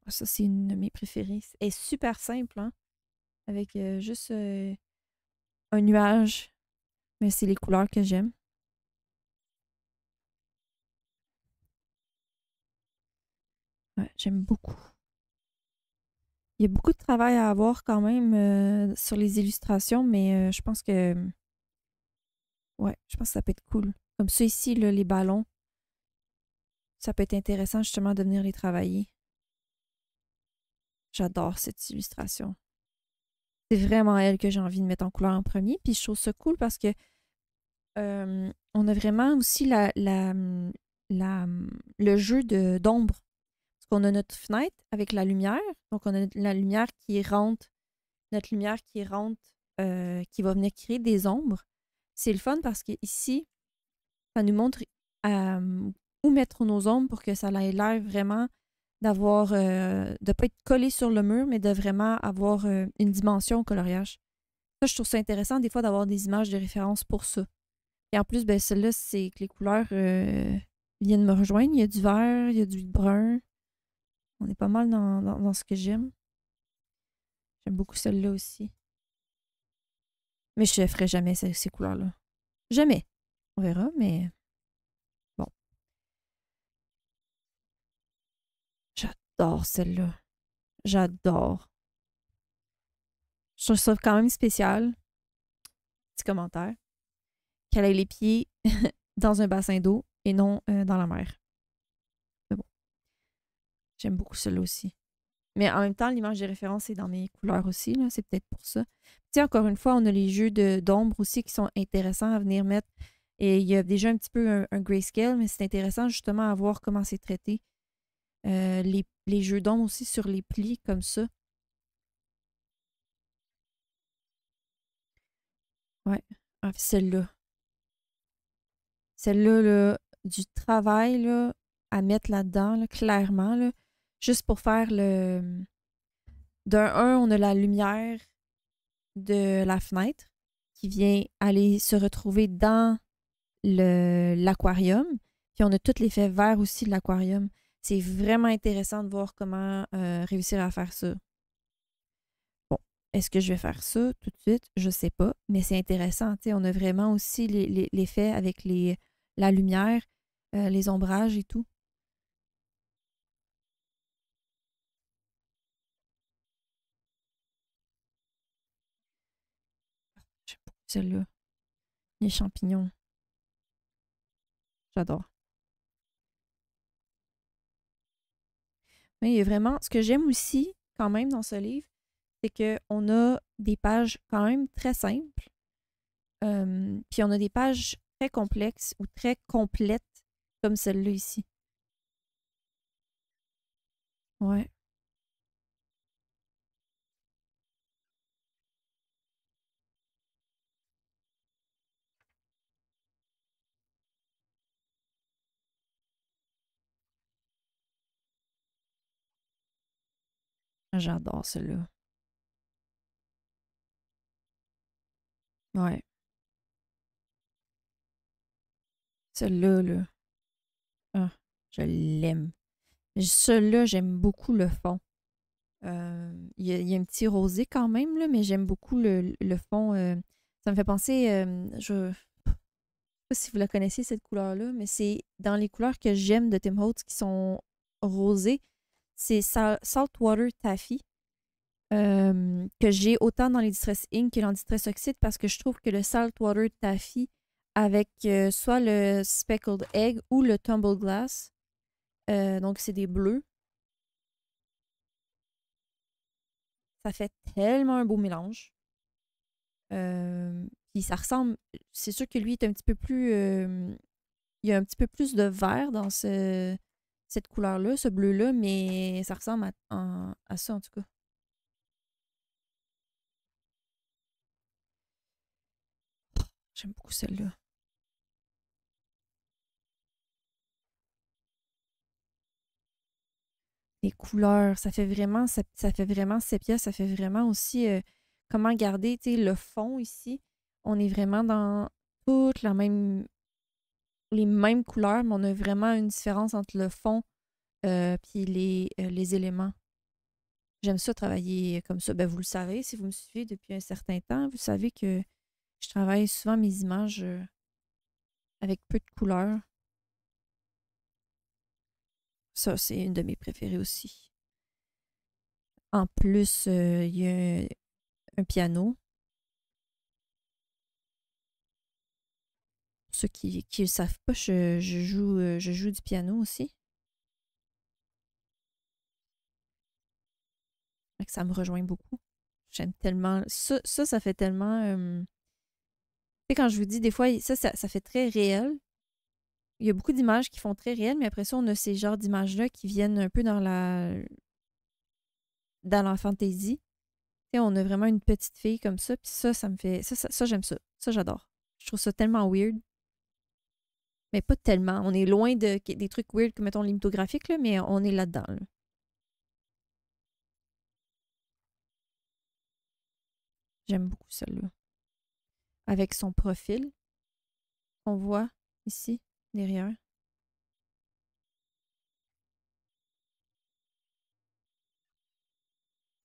Ah, ça, c'est une de mes préférées. C'est est super simple, hein? Avec euh, juste euh, un nuage. Mais c'est les couleurs que j'aime. j'aime beaucoup. Il y a beaucoup de travail à avoir quand même euh, sur les illustrations, mais je pense que Ouais, je pense que ça peut être cool. Comme ça ici, les ballons, ça peut être intéressant justement de venir les travailler. J'adore cette illustration. C'est vraiment elle que j'ai envie de mettre en couleur en premier. Puis je trouve ça cool parce que on a vraiment aussi le jeu d'ombre. Parce qu'on a notre fenêtre avec la lumière. Donc on a la lumière qui rentre, notre lumière qui rentre, qui va venir créer des ombres c'est le fun parce qu'ici, ça nous montre où mettre nos ombres pour que ça ait l'air vraiment d'avoir, de ne pas être collé sur le mur, mais de vraiment avoir une dimension au coloriage. Ça, je trouve ça intéressant des fois d'avoir des images de référence pour ça. Et en plus, ben, celle-là, c'est que les couleurs viennent me rejoindre. Il y a du vert, il y a du brun. On est pas mal dans ce que j'aime. J'aime beaucoup celle-là aussi. Mais je ferai jamais ces, couleurs-là. Jamais. On verra, mais bon. J'adore celle-là. J'adore. Je trouve ça quand même spécial. Petit commentaire. Qu'elle ait les pieds dans un bassin d'eau et non euh, dans la mer. Mais bon. J'aime beaucoup celle-là aussi. Mais en même temps, l'image de référence est dans mes couleurs aussi. C'est peut-être pour ça. encore une fois, on a les jeux d'ombre aussi qui sont intéressants à venir mettre. Et il y a déjà un petit peu un, grayscale, mais c'est intéressant justement à voir comment c'est traité. Euh, les, les, jeux d'ombre aussi sur les plis comme ça. Ouais, ah, celle-là. Celle-là, du travail là, à mettre là-dedans, clairement. Là juste pour faire le. D'un 1, on a la lumière de la fenêtre qui vient aller se retrouver dans l'aquarium. Puis on a tout les vert aussi de l'aquarium. C'est vraiment intéressant de voir comment euh, réussir à faire ça. Bon, est-ce que je vais faire ça tout de suite? Je sais pas, mais c'est intéressant. on a vraiment aussi l'effet les, avec les, la lumière, euh, les ombrages et tout. là Les champignons. J'adore. Mais il y a vraiment. Ce que j'aime aussi, quand même, dans ce livre, c'est que on a des pages quand même très simples. puis on a des pages très complexes ou très complètes, comme celle-là ici. Ouais. J'adore celui-là. Ouais. celle là là. Ah, je l'aime. celle là j'aime beaucoup le fond. Euh, il y, a- un petit rosé quand même, là, mais j'aime beaucoup le, fond. Euh, ça me fait penser, Je euh, je sais pas si vous la connaissez, cette couleur-là, mais c'est dans les couleurs que j'aime de Tim Holtz qui sont rosées c'est Saltwater Taffy. Euh, que j'ai autant dans les distress ink que dans distress oxyde parce que je trouve que le saltwater taffy avec euh, soit le speckled egg ou le tumble glass, euh, donc c'est des bleus. Ça fait tellement un beau mélange. puis ça ressemble, c'est sûr que lui est un petit peu plus, il y a un petit peu plus de vert dans ce cette couleur-là, ce bleu-là, mais ça ressemble à, à, ça en tout cas. J'aime beaucoup celle-là. Les couleurs, ça fait vraiment, ça, ça fait vraiment sépia, ça fait vraiment aussi euh, comment garder le fond ici. On est vraiment dans toute la même les mêmes couleurs, mais on a vraiment une différence entre le fond et euh, euh, les, éléments. J'aime ça travailler euh, comme ça. Ben, vous le savez, si vous me suivez depuis un certain temps, vous savez que je travaille souvent mes images avec peu de couleurs. Ça, c'est une de mes préférées aussi. En plus, il y a un piano. Pour ceux qui ne savent pas, je, joue, euh, je joue du piano aussi. ça me rejoint beaucoup. J'aime tellement. Ça, ça, fait tellement. Euh, tu sais, quand je vous dis, des fois, ça, ça, fait très réel. Il y a beaucoup d'images qui font très réel, mais après ça, on a ces genres d'images-là qui viennent un peu dans la. dans la fantaisie. on a vraiment une petite fille comme ça, puis ça, ça me fait. Ça, ça j'aime ça. Ça, j'adore. Je trouve ça tellement weird mais pas tellement. On est loin de, des trucs weird comme, mettons, là mais on est là-dedans. J'aime beaucoup celle-là. Avec son profil qu'on voit ici, derrière.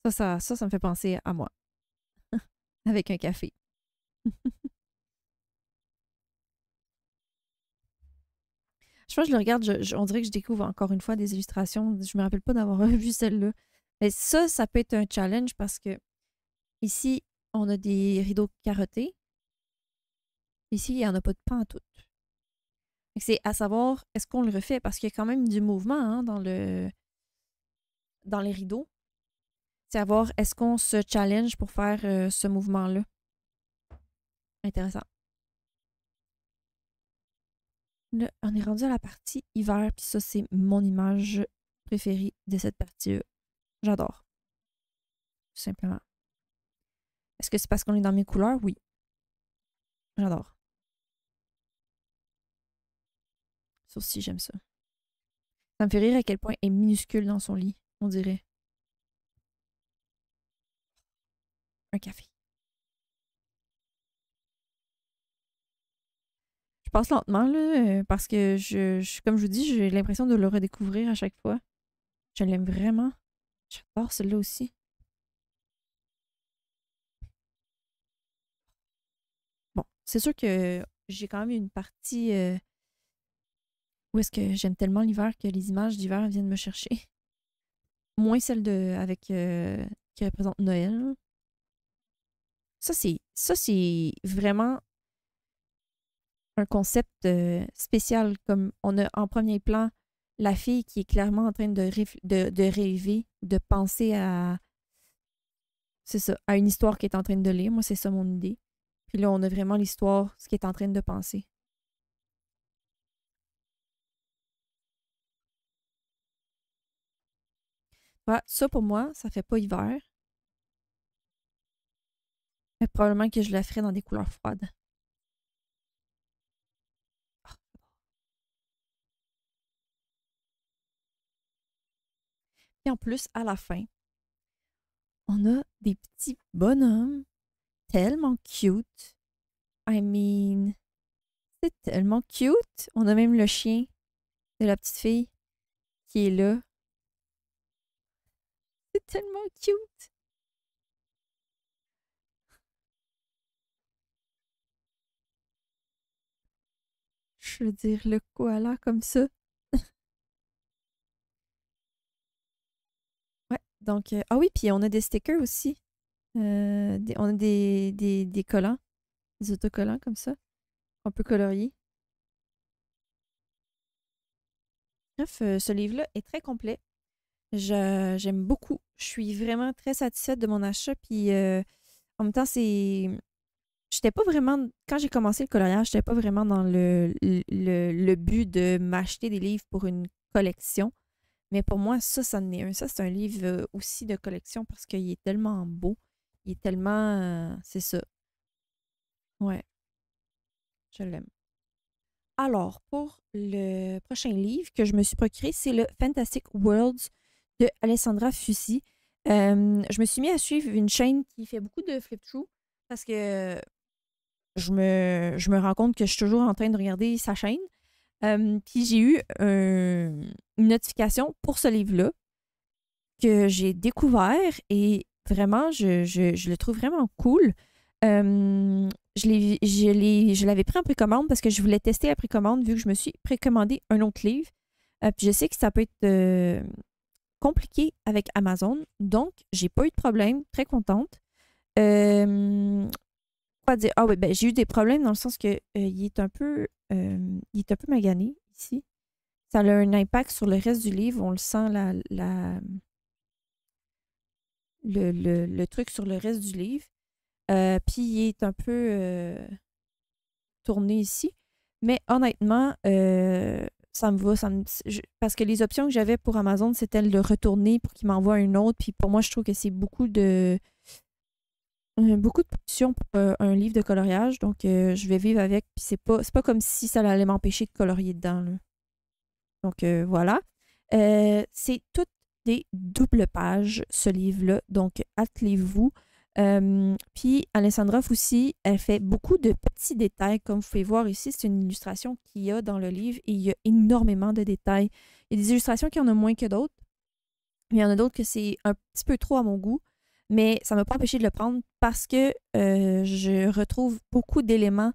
Ça, ça, ça, ça me fait penser à moi. Avec un café. Je pense que je le regarde, on dirait que je découvre encore une fois des illustrations. Je me rappelle pas d'avoir vu celle-là. Mais ça, ça peut être un challenge parce que ici, on a des rideaux carottés. Ici, il n'y en a pas de pan tout. C'est à savoir, est-ce qu'on le refait? Parce qu'il y a quand même du mouvement hein, dans, le, dans les rideaux. C'est à voir, est-ce qu'on se challenge pour faire euh, ce mouvement-là? Intéressant. Là, on est rendu à la partie hiver, puis ça, c'est mon image préférée de cette partie-là. J'adore. Tout simplement. Est-ce que c'est parce qu'on est dans mes couleurs? Oui. J'adore. Sauf si j'aime ça. Ça me fait rire à quel point elle est minuscule dans son lit, on dirait. Un café. je passe lentement, là, euh, parce que je, comme je vous dis, j'ai l'impression de le redécouvrir à chaque fois. Je l'aime vraiment. J'adore celle-là aussi. Bon, c'est sûr que j'ai quand même une partie euh, où est-ce que j'aime tellement l'hiver que les images d'hiver viennent me chercher. Moins celle de avec euh, qui représente Noël. Ça, c'est. Ça, c'est vraiment concept euh, spécial, comme on a en premier plan la fille qui est clairement en train de, rêver, de penser à. ça, à une histoire qui est en train de lire. Moi, c'est ça mon idée. Puis là, on a vraiment l'histoire, ce qui est en train de penser. ça, pour moi, ça fait pas hiver. Mais probablement que je la ferai dans des couleurs froides. Et en plus, à la fin, on a des petits bonhommes tellement cute. I mean, c'est tellement cute. On a même le chien de la petite fille qui est là. C'est tellement cute. Je veux dire, le là comme ça, Donc, euh, ah oui, puis on a des stickers aussi. Euh, on a des, des, collants, des autocollants comme ça. On peut colorier. Bref, euh, ce livre-là est très complet. J'aime beaucoup. Je suis vraiment très satisfaite de mon achat. Puis en même temps, c'est. J'étais pas vraiment. Quand j'ai commencé le coloriage, j'étais pas vraiment dans le but de m'acheter des livres pour une collection. Mais pour moi, ça, ça en est un. Ça, c'est un livre euh, aussi de collection parce qu'il est tellement beau. Il est tellement. Euh, c'est ça. Ouais. Je l'aime. Alors, pour le prochain livre que je me suis procuré, c'est le Fantastic Worlds de Alessandra Fussi. je me suis mis à suivre une chaîne qui fait beaucoup de flip-through parce que je me, je me rends compte que je suis toujours en train de regarder sa chaîne. Euh, puis j'ai eu une notification pour ce livre-là que j'ai découvert et vraiment, je, le trouve vraiment cool. Euh, je l'avais pris en précommande parce que je voulais tester la précommande vu que je me suis précommandé un autre livre. Euh, puis je sais que ça peut être compliqué avec Amazon. Donc, j'ai pas eu de problème. Très contente. Euh, dire Ah oui, ben, j'ai eu des problèmes dans le sens que euh, il est un peu euh, il est un peu magané ici. Ça a un impact sur le reste du livre. On le sent la, le, truc sur le reste du livre. Euh, puis il est un peu tourné ici. Mais honnêtement, ça me va. parce que les options que j'avais pour Amazon, c'était de le retourner pour qu'il m'envoie une autre. Puis pour moi, je trouve que c'est beaucoup de euh, beaucoup de pression pour euh, un livre de coloriage, donc euh, je vais vivre avec. Puis c'est pas, pas comme si ça allait m'empêcher de colorier dedans. Donc voilà. c'est toutes des doubles pages, ce livre-là, donc attelez-vous. puis Alessandra aussi, elle fait beaucoup de petits détails. Comme vous pouvez voir ici, c'est une illustration qu'il y a dans le livre et il y a énormément de détails. Il y a des illustrations qui en ont moins que d'autres. Il y en a d'autres que c'est un petit peu trop à mon goût mais ça ne m'a pas empêché de le prendre parce que euh, je retrouve beaucoup d'éléments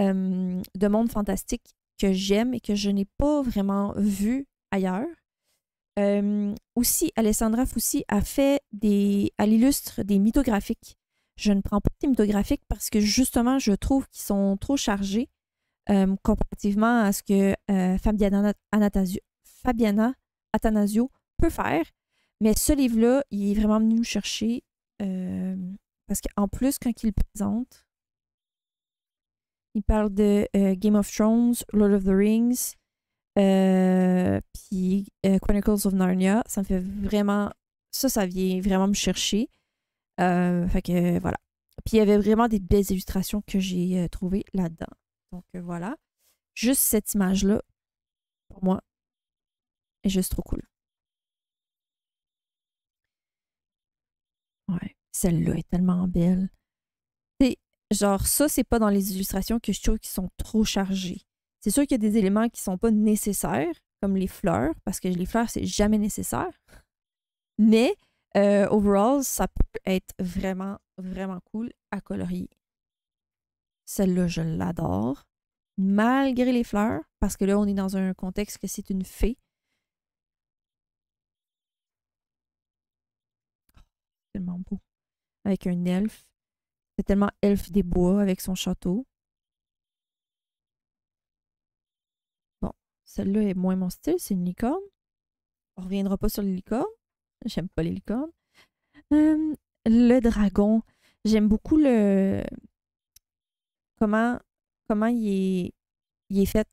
de monde fantastique que j'aime et que je n'ai pas vraiment vu ailleurs. aussi, Alessandra Foussi a fait des. Elle illustre des mythographiques. Je ne prends pas des mythographiques parce que justement, je trouve qu'ils sont trop chargés comparativement à ce que euh, Fabiana, Fabiana Atanasio peut faire. Mais ce livre-là, il est vraiment venu me chercher parce qu'en plus, quand il présente, il parle de euh, Game of Thrones, Lord of the Rings, euh, puis euh, Chronicles of Narnia. Ça me fait vraiment. Ça, ça vient vraiment me chercher. fait que voilà. Puis il y avait vraiment des belles illustrations que j'ai trouvées là-dedans. Donc voilà. Juste cette image-là, pour moi, est juste trop cool. Ouais, celle-là est tellement belle. C'est genre ça, c'est pas dans les illustrations que je trouve qui sont trop chargées. C'est sûr qu'il y a des éléments qui sont pas nécessaires, comme les fleurs, parce que les fleurs, c'est jamais nécessaire. Mais euh, overall, ça peut être vraiment, vraiment cool à colorier. Celle-là, je l'adore. Malgré les fleurs, parce que là, on est dans un contexte que c'est une fée. avec un elfe. C'est tellement elfe des bois avec son château. Bon, celle-là est moins mon style, c'est une licorne. On reviendra pas sur les licornes. J'aime pas les licornes. Hum, le dragon. J'aime beaucoup le. Comment, comment il, est, fait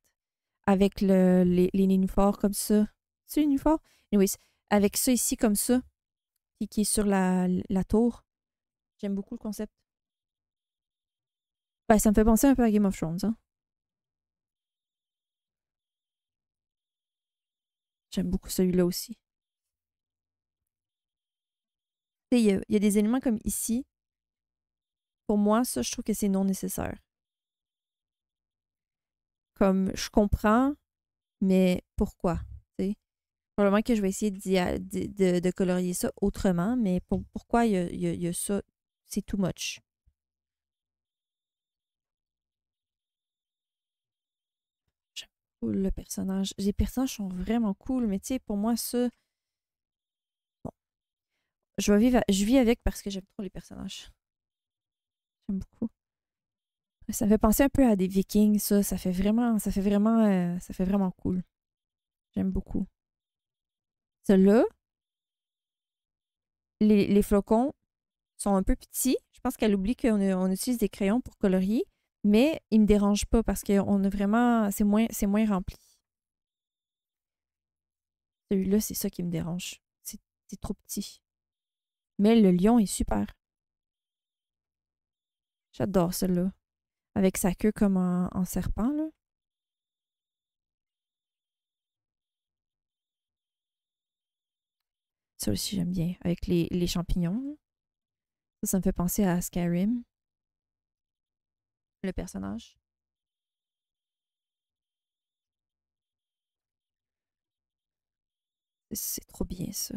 avec les, les comme ça. C'est l'uniforme? Oui, avec ça ici comme ça, qui, est sur la tour. J'aime beaucoup le concept. Bah, ça me fait penser un peu à Game of Thrones. Hein. J'aime beaucoup celui-là aussi. Il y, a des éléments comme ici. Pour moi, ça, je trouve que c'est non nécessaire. Comme je comprends, mais pourquoi? Probablement que je vais essayer de, colorier ça autrement, mais pourquoi il y, y a, ça c'est too much. Cool, le personnage. Les personnages sont vraiment cool, mais tu sais, pour moi, ce... Bon. Je, vis avec parce que j'aime trop les personnages. J'aime beaucoup. Ça me fait penser un peu à des Vikings, ça. Ça fait vraiment. Ça fait vraiment. Euh, ça fait vraiment cool. J'aime beaucoup. Celle-là, les, les, flocons, un peu petits. Je pense qu'elle oublie qu'on utilise des crayons pour colorier, mais il me dérange pas parce qu'on a vraiment. C'est moins, c'est moins rempli. Celui-là, c'est ça qui me dérange. C'est, trop petit. Mais le lion est super. J'adore celui là Avec sa queue comme en, serpent, là. Ça aussi, j'aime bien. Avec les, les champignons. Ça, me fait penser à Skyrim. Le personnage. C'est trop bien ça.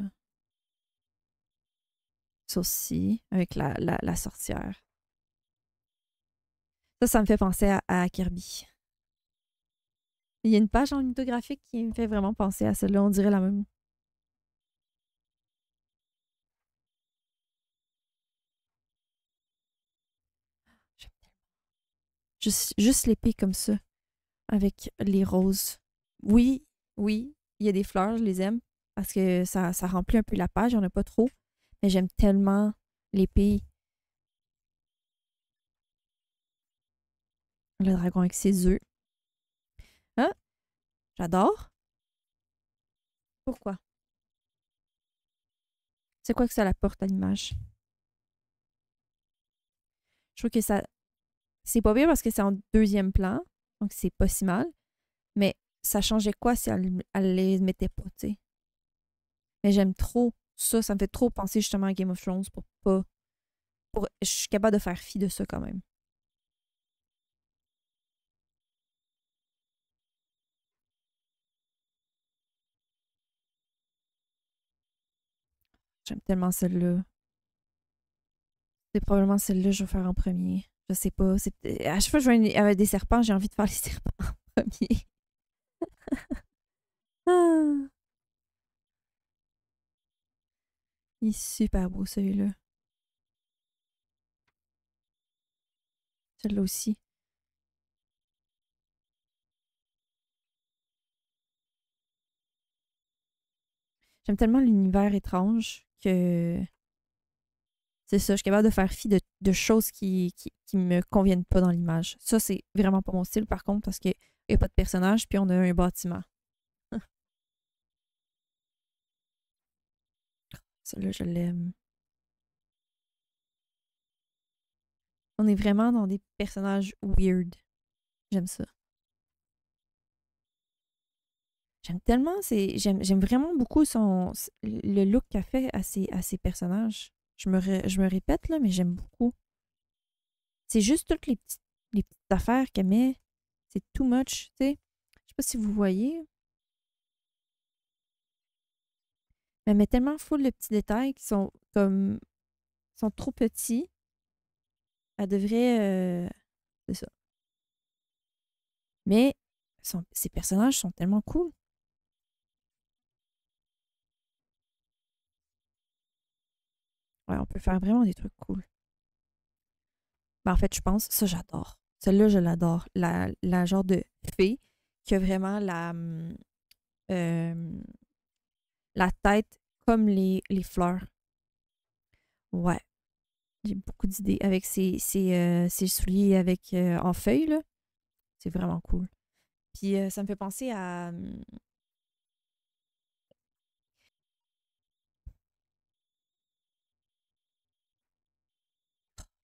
Ça aussi, avec la, la, sorcière. Ça, ça me fait penser à, Kirby. Il y a une page en lithographique qui me fait vraiment penser à celle-là. On dirait la même, Juste, l'épée comme ça, avec les roses. Oui, oui, il y a des fleurs, je les aime, parce que ça, remplit un peu la page, il n'y en a pas trop. Mais j'aime tellement l'épée. Le dragon avec ses œufs. Hein? J'adore. Pourquoi? C'est quoi que ça apporte à l'image? Je trouve que ça, c'est pas bien parce que c'est en deuxième plan, donc c'est pas si mal. Mais ça changeait quoi si elle, les mettait pas, tu sais? Mais j'aime trop ça, ça me fait trop penser justement à Game of Thrones pour pas. je suis capable de faire fi de ça quand même. J'aime tellement celle-là. C'est probablement celle-là que je vais faire en premier. Je sais pas. À chaque fois que je vois avec euh, des serpents, j'ai envie de faire les serpents en premier. Ah! Il est super beau celui-là. Celui-là aussi. J'aime tellement l'univers étrange que c'est ça, je suis capable de faire fi de, choses qui, qui, me conviennent pas dans l'image. Ça, c'est vraiment pas mon style, par contre, parce qu'il n'y a pas de personnage, puis on a un bâtiment. Ça, là je l'aime. On est vraiment dans des personnages weird. J'aime ça. J'aime tellement, j'aime vraiment beaucoup son, le look qu'a fait à ces à ses personnages. Je me, répète, là, mais j'aime beaucoup. C'est juste toutes les petites, les petites affaires qu'elle met. C'est too much, tu sais. Je sais pas si vous voyez. Mais elle met tellement full de petits détails qui sont comme sont trop petits. Elle devrait. Euh, c'est ça. Mais ces ses personnages sont tellement cool. Ouais, on peut faire vraiment des trucs cool. bah en fait, je pense, ça j'adore. Celle-là, je l'adore. La, genre de fée qui a vraiment la, hum, euh, la tête comme les, fleurs. Ouais. J'ai beaucoup d'idées avec ses, euh, souliers avec, euh, en feuilles. C'est vraiment cool. Puis ça me fait penser à hum,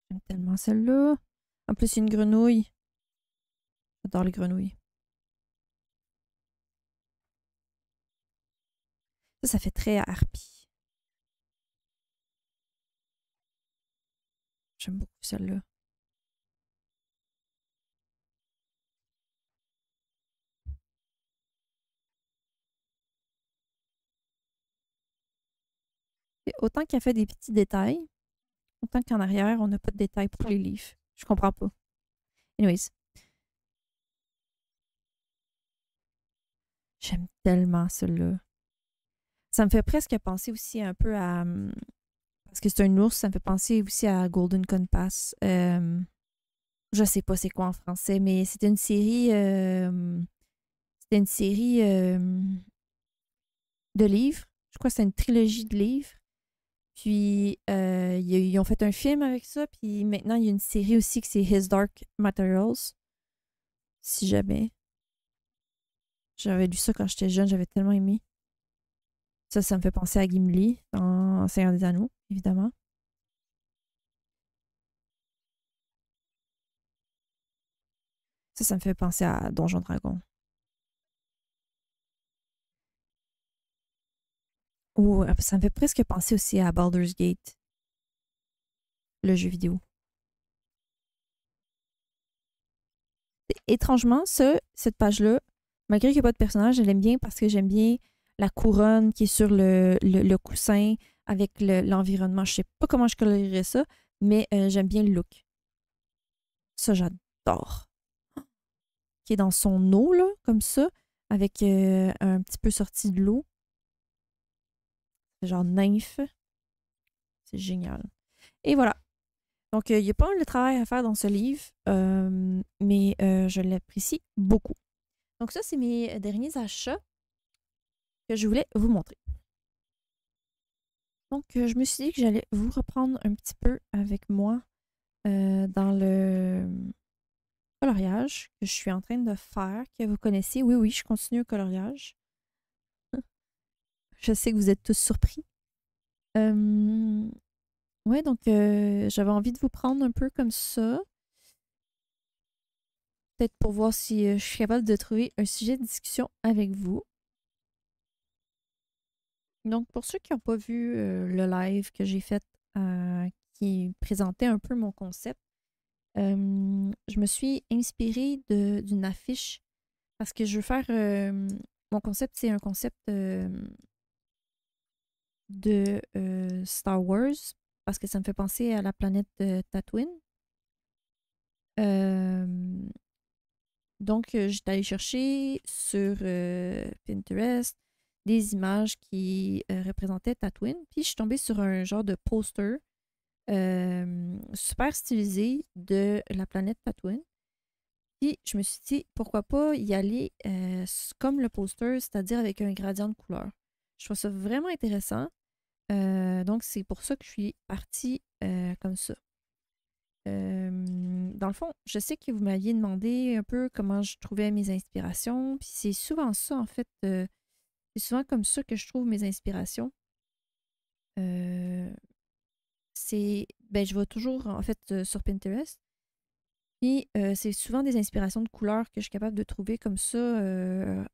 J'aime tellement celle-là. En plus, il une grenouille. J'adore les grenouilles. Ça, ça fait très harpie. J'aime beaucoup celle-là. Autant qu'elle fait des petits détails, autant qu'en arrière, on n'a pas de détails pour les livres. Je comprends pas. Anyways. J'aime tellement celle-là. Ça me fait presque penser aussi un peu à. Hum, parce que c'est un ours, ça me fait penser aussi à Golden Compass. Hum, je ne sais pas c'est quoi en français, mais c'est une série. Hum, une série de livres. Je crois que c'est une trilogie de livres puis, euh, ils ont fait un film avec ça. Puis maintenant, il y a une série aussi qui c'est His Dark Materials. Si jamais. J'avais lu ça quand j'étais jeune, j'avais tellement aimé. Ça, ça me fait penser à Gimli dans Seigneur des Anneaux, évidemment. Ça, ça me fait penser à Donjon Dragon. Euh, ça me fait presque penser aussi à Baldur's Gate, le jeu vidéo. Étrangement, ce, cette page-là, malgré qu'il n'y ait pas de personnage, je l'aime bien parce que j'aime bien la couronne qui est sur le, coussin avec l'environnement. je sais pas comment je colorierais ça, mais euh, j'aime bien le look. Ça, j'adore. Qui est dans son eau, là, comme ça, avec euh, un petit peu sorti de l'eau genre nymphe. C'est génial. Et voilà. Donc, euh, il y a pas mal de travail à faire dans ce livre, euh, mais euh, je l'apprécie beaucoup. Donc, ça, c'est mes derniers achats que je voulais vous montrer. Donc, je me suis dit que j'allais vous reprendre un petit peu avec moi dans le coloriage que je suis en train de faire, que vous connaissez. Oui, oui, je continue au coloriage. Je sais que vous êtes tous surpris. Euh, ouais, donc euh, j'avais envie de vous prendre un peu comme ça. Peut-être pour voir si euh, je suis capable de trouver un sujet de discussion avec vous. Donc, pour ceux qui n'ont pas vu le live que j'ai fait, qui présentait un peu mon concept, je me suis inspirée d'une affiche parce que je veux faire. mon concept, c'est un concept de Star Wars, parce que ça me fait penser à la planète Tatooine. donc, j'étais allée chercher sur Pinterest des images qui représentaient Tatooine, puis je suis tombée sur un genre de poster super stylisé de la planète Tatooine. Puis je me suis dit, pourquoi pas y aller comme le poster, c'est-à-dire avec un gradient de couleur. Je trouve ça vraiment intéressant. Euh, donc, c'est pour ça que je suis partie euh, comme ça. dans le fond, je sais que vous m'aviez demandé un peu comment je trouvais mes inspirations, puis c'est souvent ça, en fait. Euh, c'est souvent comme ça que je trouve mes inspirations. c'est. Ben, je vais toujours, en fait, sur Pinterest. Puis, c'est souvent des inspirations de couleurs que je suis capable de trouver comme ça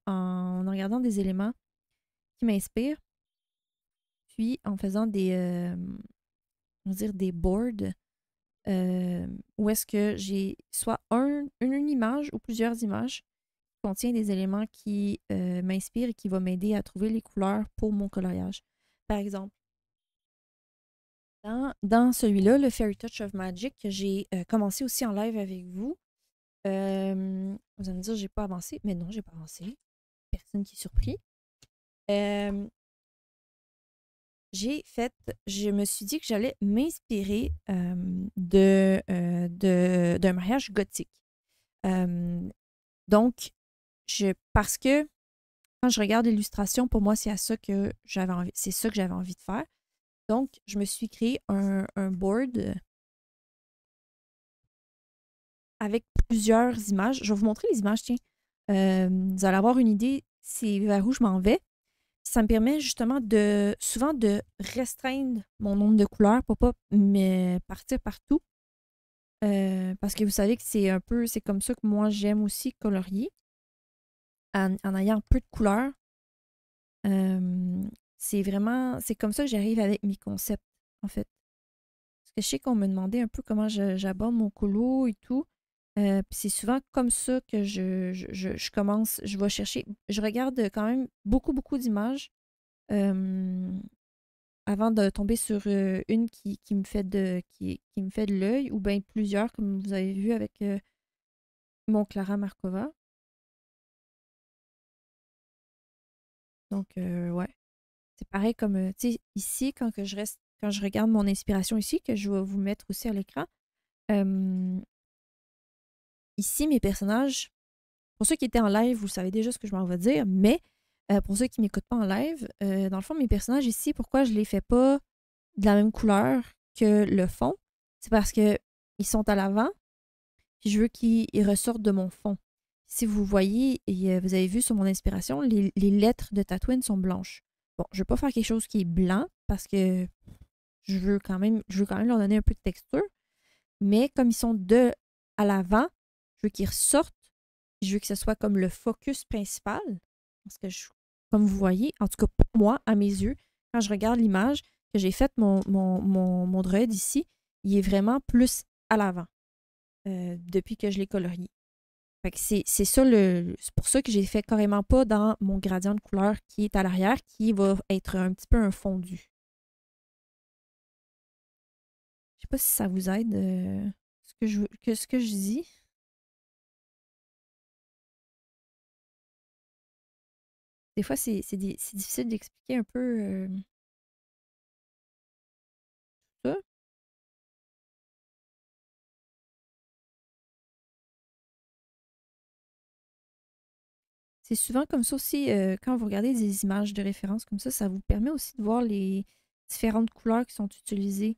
en regardant des éléments m'inspire. Puis en faisant des, dire des boards, où est-ce que j'ai soit un, une, image ou plusieurs images qui contient des éléments qui m'inspirent et qui vont m'aider à trouver les couleurs pour mon coloriage. Par exemple, dans, dans celui-là, le Fairy Touch of Magic, que j'ai commencé aussi en live avec vous, vous allez me dire, j'ai pas avancé, mais non, j'ai pas avancé personne qui est surpris j'ai fait, je me suis dit que j'allais m'inspirer de, d'un mariage gothique. donc, je, parce que quand je regarde l'illustration, pour moi, c'est à ça que j'avais envie, c'est ça que j'avais envie de faire. Donc, je me suis créé un, un board avec plusieurs images. Je vais vous montrer les images, tiens. vous allez avoir une idée, c'est vers où je m'en vais ça me permet justement de souvent de restreindre mon nombre de couleurs pour pas partir partout. Euh, parce que vous savez que c'est un peu, c'est comme ça que moi j'aime aussi colorier, en, ayant peu de couleurs. Euh, c'est vraiment, c'est comme ça que j'arrive avec mes concepts, en fait. Parce que je sais qu'on me demandait un peu comment j'aborde mon colo et tout. Euh, c'est souvent comme ça que je, commence, je vais chercher. Je regarde quand même beaucoup, beaucoup d'images avant de tomber sur une qui, me fait de qui, me fait l'œil, ou bien plusieurs, comme vous avez vu avec mon Clara Markova. Donc ouais. C'est pareil comme ici, quand je reste, quand je regarde mon inspiration ici, que je vais vous mettre aussi à l'écran. Ici, mes personnages, pour ceux qui étaient en live, vous savez déjà ce que je m'en vais dire, mais euh, pour ceux qui ne m'écoutent pas en live, euh, dans le fond, mes personnages ici, pourquoi je ne les fais pas de la même couleur que le fond? C'est parce qu'ils sont à l'avant, je veux qu'ils ressortent de mon fond. Si vous voyez, et vous avez vu sur mon inspiration, les, lettres de Tatooine sont blanches. Bon, je ne vais pas faire quelque chose qui est blanc parce que je veux quand même, je veux quand même leur donner un peu de texture. Mais comme ils sont de à l'avant, je veux qu'il ressorte. Je veux que ce soit comme le focus principal. Parce que, comme vous voyez, en tout cas pour moi, à mes yeux, quand je regarde l'image que j'ai faite, mon, mon, mon, ici, il est vraiment plus à l'avant euh, depuis que je l'ai colorié. c'est, ça le. C'est pour ça que j'ai fait carrément pas dans mon gradient de couleur qui est à l'arrière, qui va être un petit peu un fondu. Je sais pas si ça vous aide euh, ce, ce que je dis. Des fois, c'est difficile d'expliquer un peu ça. C'est souvent comme ça aussi, quand vous regardez des images de référence comme ça, ça vous permet aussi de voir les différentes couleurs qui sont utilisées.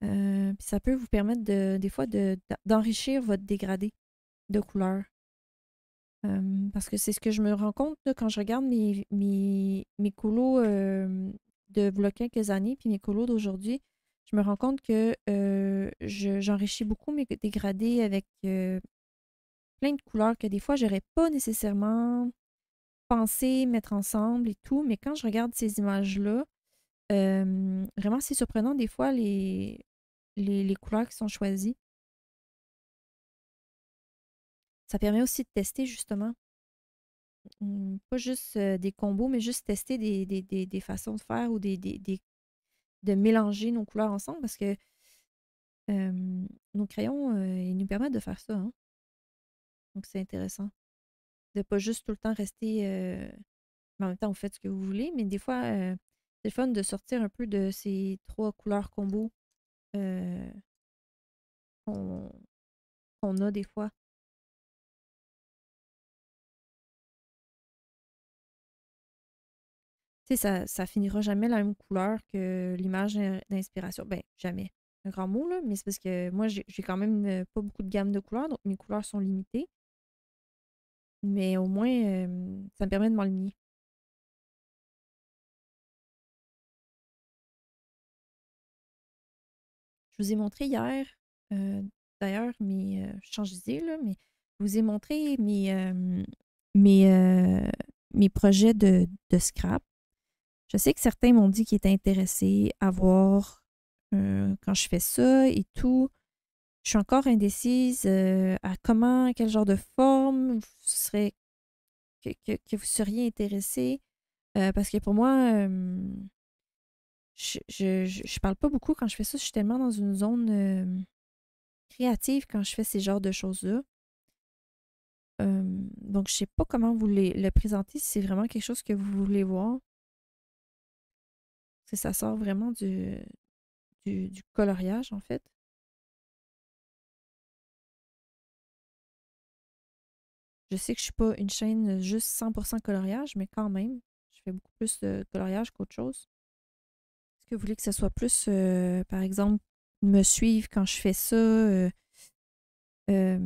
puis ça peut vous permettre de, des fois d'enrichir votre dégradé de couleurs parce que c'est ce que je me rends compte quand je regarde mes, colos mes de quelques années, puis mes colos d'aujourd'hui, je me rends compte que j'enrichis beaucoup mes dégradés avec plein de couleurs que des fois, je n'aurais pas nécessairement pensé mettre ensemble et tout. Mais quand je regarde ces images-là, vraiment, c'est surprenant des fois les, les couleurs qui sont choisies. Ça permet aussi de tester justement, mmh, pas juste des combos, mais juste tester des, des, façons de faire ou des, de mélanger nos couleurs ensemble parce que nos crayons, ils nous permettent de faire ça. Hein. Donc c'est intéressant. De pas juste tout le temps rester. Ben, en même temps, vous faites ce que vous voulez, mais des fois, c'est fun de sortir un peu de ces trois couleurs combos qu'on a des fois. ça, finira jamais la même couleur que l'image d'inspiration. Ben, jamais. Un grand mot, là, mais c'est parce que moi, j'ai quand même euh, pas beaucoup de gamme de couleurs, donc mes couleurs sont limitées. Mais au moins, euh, ça me permet de m'enligner. Je vous ai montré hier, euh, d'ailleurs, mes. je change d'idée, là, mais je vous ai montré mes, mes, mes projets de scrap. Je sais que certains m'ont dit qu'ils étaient intéressés à voir euh, quand je fais ça et tout. Je suis encore indécise euh, à comment, quel genre de forme vous que, vous seriez intéressé. Euh, parce que pour moi, je, je, parle pas beaucoup quand je fais ça. Je suis tellement dans une zone créative quand je fais ces genres de choses-là. donc, je sais pas comment vous les, le présenter, si c'est vraiment quelque chose que vous voulez voir ça sort vraiment du, du, coloriage, en fait. Je sais que je suis pas une chaîne juste 100% coloriage, mais quand même, je fais beaucoup plus de coloriage qu'autre chose. Est-ce que vous voulez que ce soit plus, euh, par exemple, me suivre quand je fais ça? Euh, euh,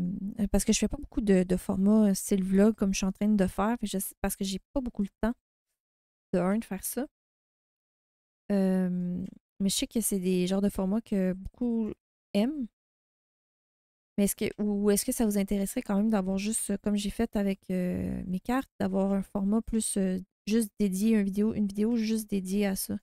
parce que je fais pas beaucoup de, de formats le vlog comme je suis en train de faire, parce que j'ai pas beaucoup de temps de faire ça mais je sais que c'est des genres de formats que beaucoup aiment. Mais est-ce que ou est-ce que ça vous intéresserait quand même d'avoir juste, comme j'ai fait avec mes cartes, d'avoir un format plus juste dédié, une vidéo, une vidéo juste dédiée à ça?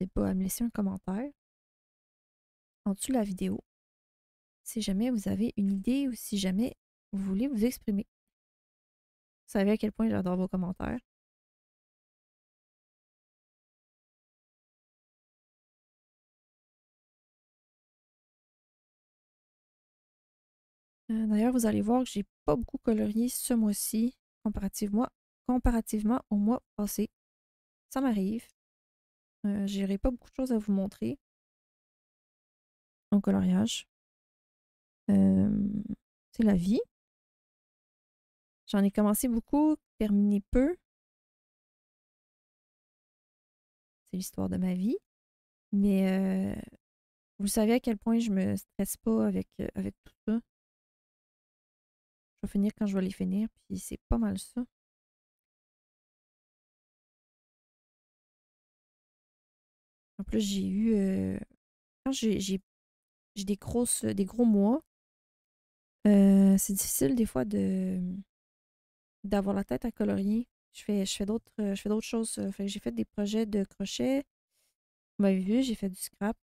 N'hésitez pas à me laisser un commentaire en dessous de la vidéo. Si jamais vous avez une idée ou si jamais vous voulez vous exprimer. Vous savez à quel point j'adore vos commentaires. Euh, d'ailleurs, vous allez voir que j'ai pas beaucoup colorié ce mois-ci comparativement, comparativement au mois passé. Ça m'arrive. Euh, J'irai pas beaucoup de choses à vous montrer en coloriage. Euh, c'est la vie. J'en ai commencé beaucoup, terminé peu. C'est l'histoire de ma vie. Mais vous savez à quel point je me stresse pas avec, avec tout ça. Je vais finir quand je vais les finir, puis c'est pas mal ça. En plus, j'ai eu. j'ai des des gros mois, c'est difficile des fois de d'avoir la tête à colorier. Je fais, je fais d'autres je fais d'autres choses. Euh, j'ai fait des projets de crochet. Vous m'avez vu, j'ai fait du scrap.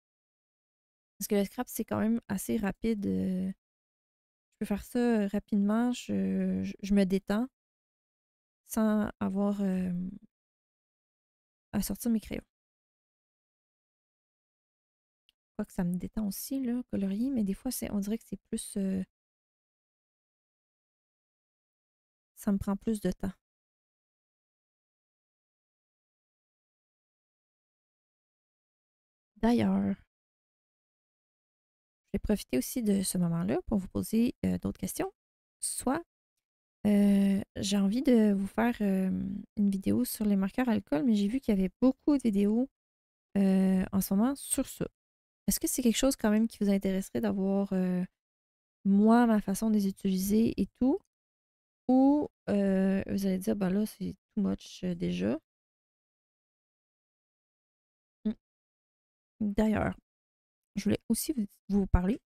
Parce que le scrap, c'est quand même assez rapide. Euh, je peux faire ça euh, rapidement. Je, me détends sans avoir à sortir mes crayons. que ça me détend aussi, là, colorier, mais des fois, on dirait que c'est plus ça me prend plus de temps. D'ailleurs, je vais profiter aussi de ce moment-là pour vous poser euh, d'autres questions. Soit euh, j'ai envie de vous faire une vidéo sur les marqueurs alcool, mais j'ai vu qu'il y avait beaucoup de vidéos euh, en ce moment sur ça. Est-ce que c'est quelque chose quand même qui vous intéresserait d'avoir moi, ma façon de les utiliser et tout? Ou euh, vous allez dire, bah là, c'est too much euh, déjà. Mmh. D'ailleurs, je voulais aussi vous, parler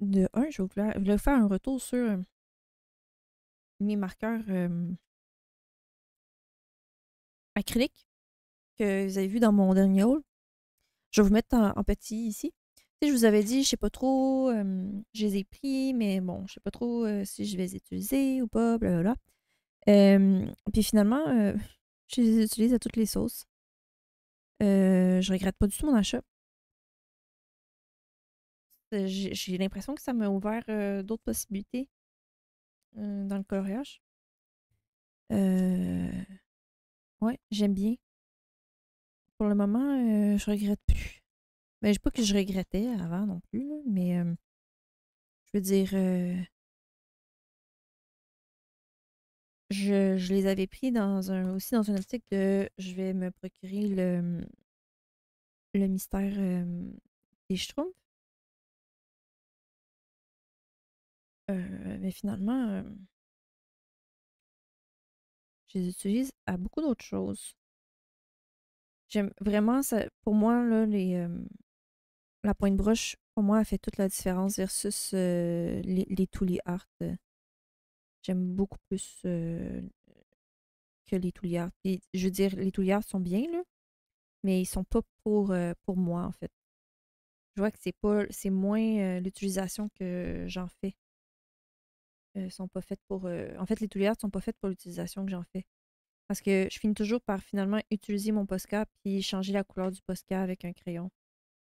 de un, je voulais faire un retour sur mes marqueurs acryliques que vous avez vu dans mon dernier haul. Je vais vous mettre en petit ici je vous avais dit, je sais pas trop, je les ai pris, mais bon, je sais pas trop si je vais les utiliser ou pas, blablabla. puis finalement, je les utilise à toutes les sauces. je regrette pas du tout mon achat. J'ai l'impression que ça m'a ouvert d'autres possibilités dans le coloriage. ouais, j'aime bien. Pour le moment, je regrette plus. Mais ben, je pas que je regrettais avant non plus, mais je veux dire, je, je, les avais pris dans un, aussi dans un article de je vais me procurer le, le mystère des Schtroumpfs. mais finalement, je les utilise à beaucoup d'autres choses. J'aime vraiment ça. Pour moi, là, les, la pointe broche, pour moi, a fait toute la différence versus les, les Art. J'aime beaucoup plus que les Tully je veux dire, les Tully sont bien, là, mais ils sont pas pour, pour moi, en fait. Je vois que c'est pas c'est moins l'utilisation que j'en fais. sont pas faites pour. en fait, les Tully sont pas faites pour l'utilisation que j'en fais. Parce que je finis toujours par finalement utiliser mon Posca puis changer la couleur du Posca avec un crayon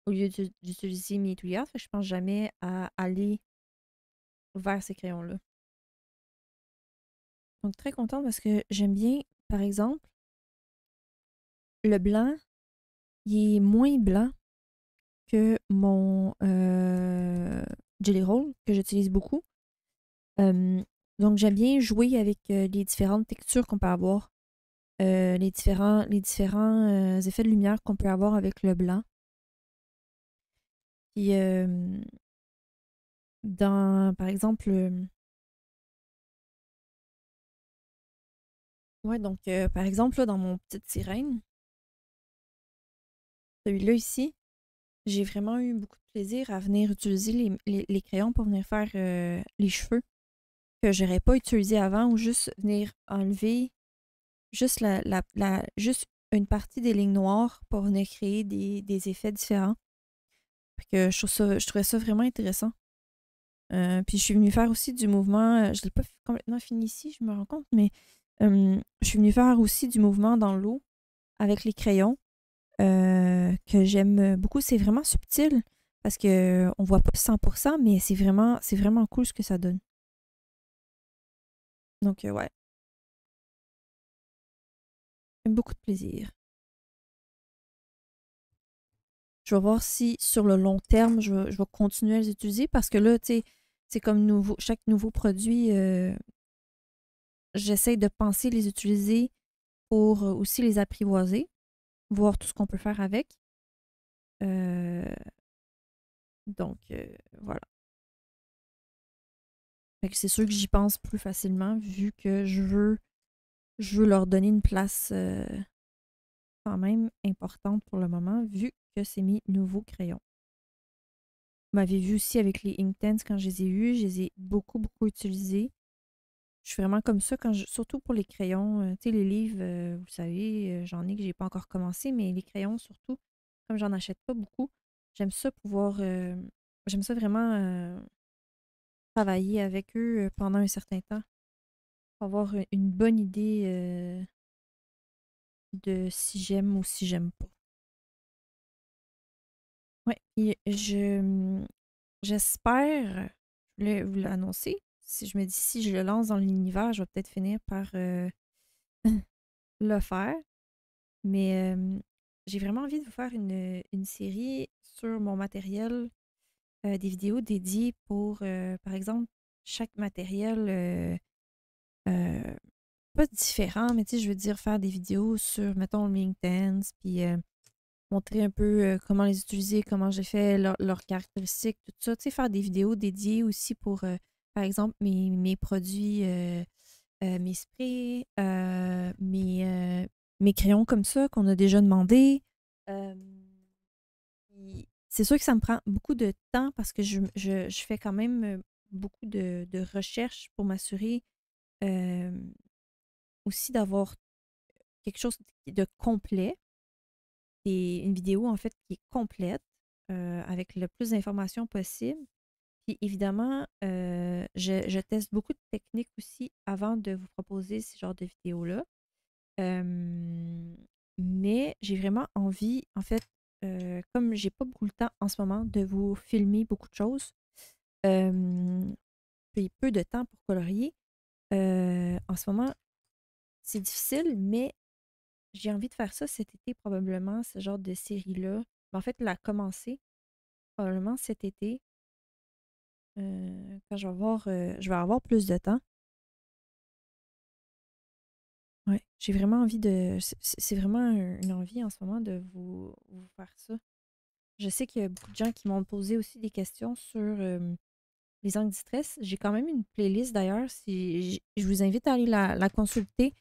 au lieu d'utiliser mes je Fait je pense jamais à aller vers ces crayons-là. Donc très contente parce que j'aime bien, par exemple, le blanc, il est moins blanc que mon euh, Jelly Roll que j'utilise beaucoup. donc j'aime bien jouer avec euh, les différentes textures qu'on peut avoir, euh, les différents, les différents euh, effets de lumière qu'on peut avoir avec le blanc dans, par exemple, donc, par exemple, là, dans mon petite sirène, celui-là ici, j'ai vraiment eu beaucoup de plaisir à venir utiliser les, crayons pour venir faire les cheveux que j'aurais pas utilisé avant ou juste venir enlever juste juste une partie des lignes noires pour venir créer des, des effets différents que je, trouvais ça vraiment intéressant. Euh, puis je suis venue faire aussi du mouvement, euh, je ne l'ai pas complètement fini ici, je me rends compte, mais je suis venue faire aussi du mouvement dans l'eau avec les crayons, euh, que j'aime beaucoup. C'est vraiment subtil parce qu'on on voit pas 100%, mais c'est vraiment, c'est vraiment cool ce que ça donne. Donc, ouais. Beaucoup de plaisir. Je vais voir si sur le long terme, je, vais, continuer à les utiliser parce que là, tu sais, c'est comme nouveau, chaque nouveau produit, euh, j'essaie de penser les utiliser pour euh, aussi les apprivoiser, voir tout ce qu'on peut faire avec. Euh, donc, euh, voilà. c'est sûr que j'y pense plus facilement vu que je veux, je leur donner une place quand même importante pour le moment, vu c'est mes nouveaux crayons. Vous m'avez vu aussi avec les Inktense quand je les ai eus. Je les ai beaucoup, beaucoup utilisés. Je suis vraiment comme ça, quand je, surtout pour les crayons. Euh, tu sais, les livres, euh, vous savez, euh, j'en ai que j'ai pas encore commencé, mais les crayons, surtout, comme j'en achète pas beaucoup, j'aime ça pouvoir. j'aime ça vraiment travailler avec eux pendant un certain temps. Pour avoir une bonne idée de si j'aime ou si j'aime pas je mmh, j'espère vous l'annoncer. Si je me dis si je le lance dans l'univers, je vais peut-être finir par euh, le faire. Mais j'ai vraiment envie de vous faire une, série sur mon matériel, euh, des vidéos dédiées pour, euh, par exemple, chaque matériel pas différent, mais tu sais, je veux dire faire des vidéos sur, mettons, le LinkedIn, puis montrer un peu euh, comment les utiliser, comment j'ai fait, leurs caractéristiques, tout ça. Tu sais, faire des vidéos dédiées aussi pour, euh, par exemple, mes, produits, euh, mes sprays, mes, crayons comme ça qu'on a déjà demandé. c'est sûr que ça me prend beaucoup de temps parce que je, fais quand même beaucoup de, de recherches pour m'assurer aussi d'avoir quelque chose de complet une vidéo en fait qui est complète euh, avec le plus d'informations possible. Puis évidemment, euh, je, teste beaucoup de techniques aussi avant de vous proposer ce genre de vidéos-là. Euh, mais j'ai vraiment envie, en fait, comme j'ai pas beaucoup le temps en ce moment de vous filmer beaucoup de choses, puis peu de temps pour colorier, en ce moment, c'est difficile, mais j'ai envie de faire ça cet été, probablement, ce genre de série-là. Ben, en fait, la commencer, probablement cet été. Euh, quand je vais avoir, euh, je vais avoir plus de temps. Ouais, j'ai vraiment envie de. C'est vraiment une envie en ce moment de vous, faire ça. Je sais qu'il y a beaucoup de gens qui m'ont posé aussi des questions sur les angles de stress. J'ai quand même une playlist d'ailleurs. Si, je vous invite à aller la consulter.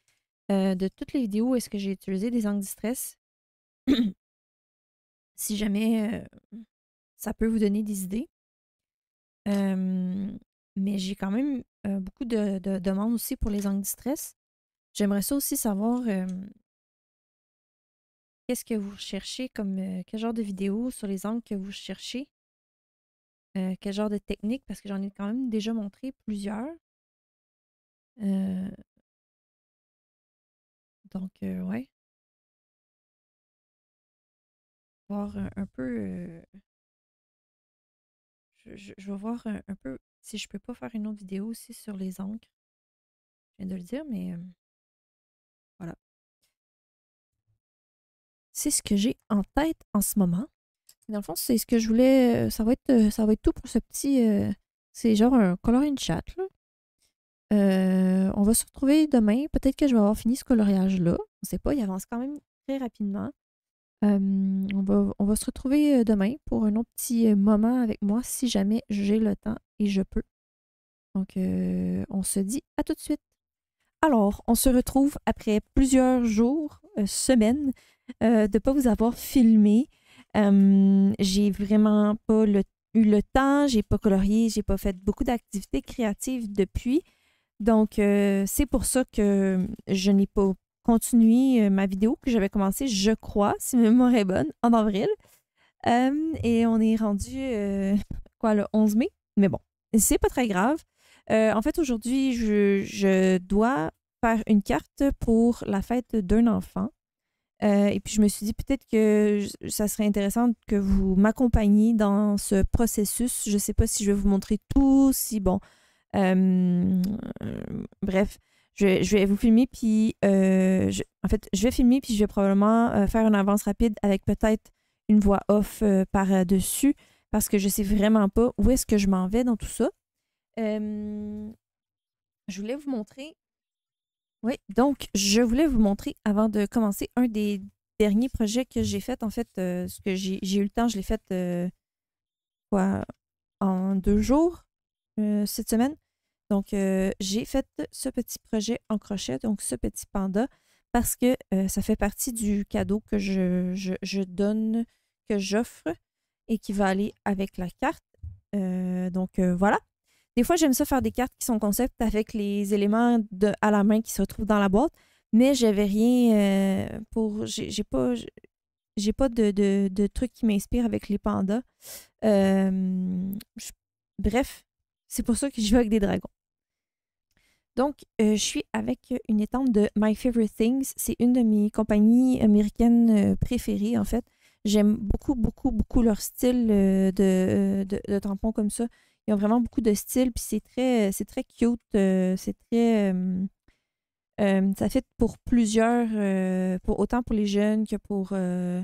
Euh, de toutes les vidéos est-ce que j'ai utilisé des angles de stress, si jamais euh, ça peut vous donner des idées. mais j'ai quand même euh, beaucoup de, demandes aussi pour les angles de stress. J'aimerais ça aussi savoir qu'est-ce que vous recherchez comme quel genre de vidéo sur les angles que vous cherchez. quel genre de technique, parce que j'en ai quand même déjà montré plusieurs. Donc, euh, ouais. Voir un, peu. je, vais voir un, peu si je peux pas faire une autre vidéo aussi sur les encres. Je viens de le dire, mais voilà. C'est ce que j'ai en tête en ce moment. Dans le fond, c'est ce que je voulais. Ça va être, ça va être tout pour ce petit. c'est genre un coloring chat, là. Euh, on va se retrouver demain. Peut-être que je vais avoir fini ce coloriage-là. On ne sait pas, il avance quand même très rapidement. Euh, on, va, se retrouver euh, demain pour un autre petit moment avec moi si jamais j'ai le temps et je peux. Donc, on se dit à tout de suite. Alors, on se retrouve après plusieurs jours, semaines, de ne pas vous avoir filmé. j'ai vraiment pas eu le temps, j'ai pas colorié, j'ai pas fait beaucoup d'activités créatives depuis. Donc, euh, c'est pour ça que je n'ai pas continué euh, ma vidéo que j'avais commencée, je crois, si ma mémoire est bonne, en avril. Euh, et on est rendu, quoi, le 11 mai. Mais bon, c'est pas très grave. en fait, aujourd'hui, je, dois faire une carte pour la fête d'un enfant. et puis, je me suis dit peut-être que ça serait intéressant que vous m'accompagniez dans ce processus. Je sais pas si je vais vous montrer tout, si, bon, euh, bref, je, vais vous filmer, puis euh, en fait, je vais filmer, puis je vais probablement euh, faire une avance rapide avec peut-être une voix off par-dessus parce que je sais vraiment pas où est-ce que je m'en vais dans tout ça. je voulais vous montrer. Oui, donc je voulais vous montrer avant de commencer un des derniers projets que j'ai fait. En fait, ce que j'ai eu le temps, je l'ai fait quoi en deux jours. Euh, cette semaine. Donc, euh, j'ai fait ce petit projet en crochet, donc ce petit panda, parce que euh, ça fait partie du cadeau que je, donne, que j'offre et qui va aller avec la carte. donc, voilà. Des fois, j'aime ça faire des cartes qui sont concept avec les éléments de, à la main qui se retrouvent dans la boîte, mais j'avais rien pour. J'ai pas j'ai pas de, de, trucs qui m'inspirent avec les pandas. bref, c'est pour ça que je joue avec des dragons. Donc, euh, je suis avec une étante de My Favorite Things. C'est une de mes compagnies américaines euh, préférées, en fait. J'aime beaucoup, beaucoup, beaucoup leur style euh, de, de, tampons comme ça. Ils ont vraiment beaucoup de style, puis c'est très, c'est très cute. c'est très. ça fait pour plusieurs, pour, autant pour les jeunes que pour les,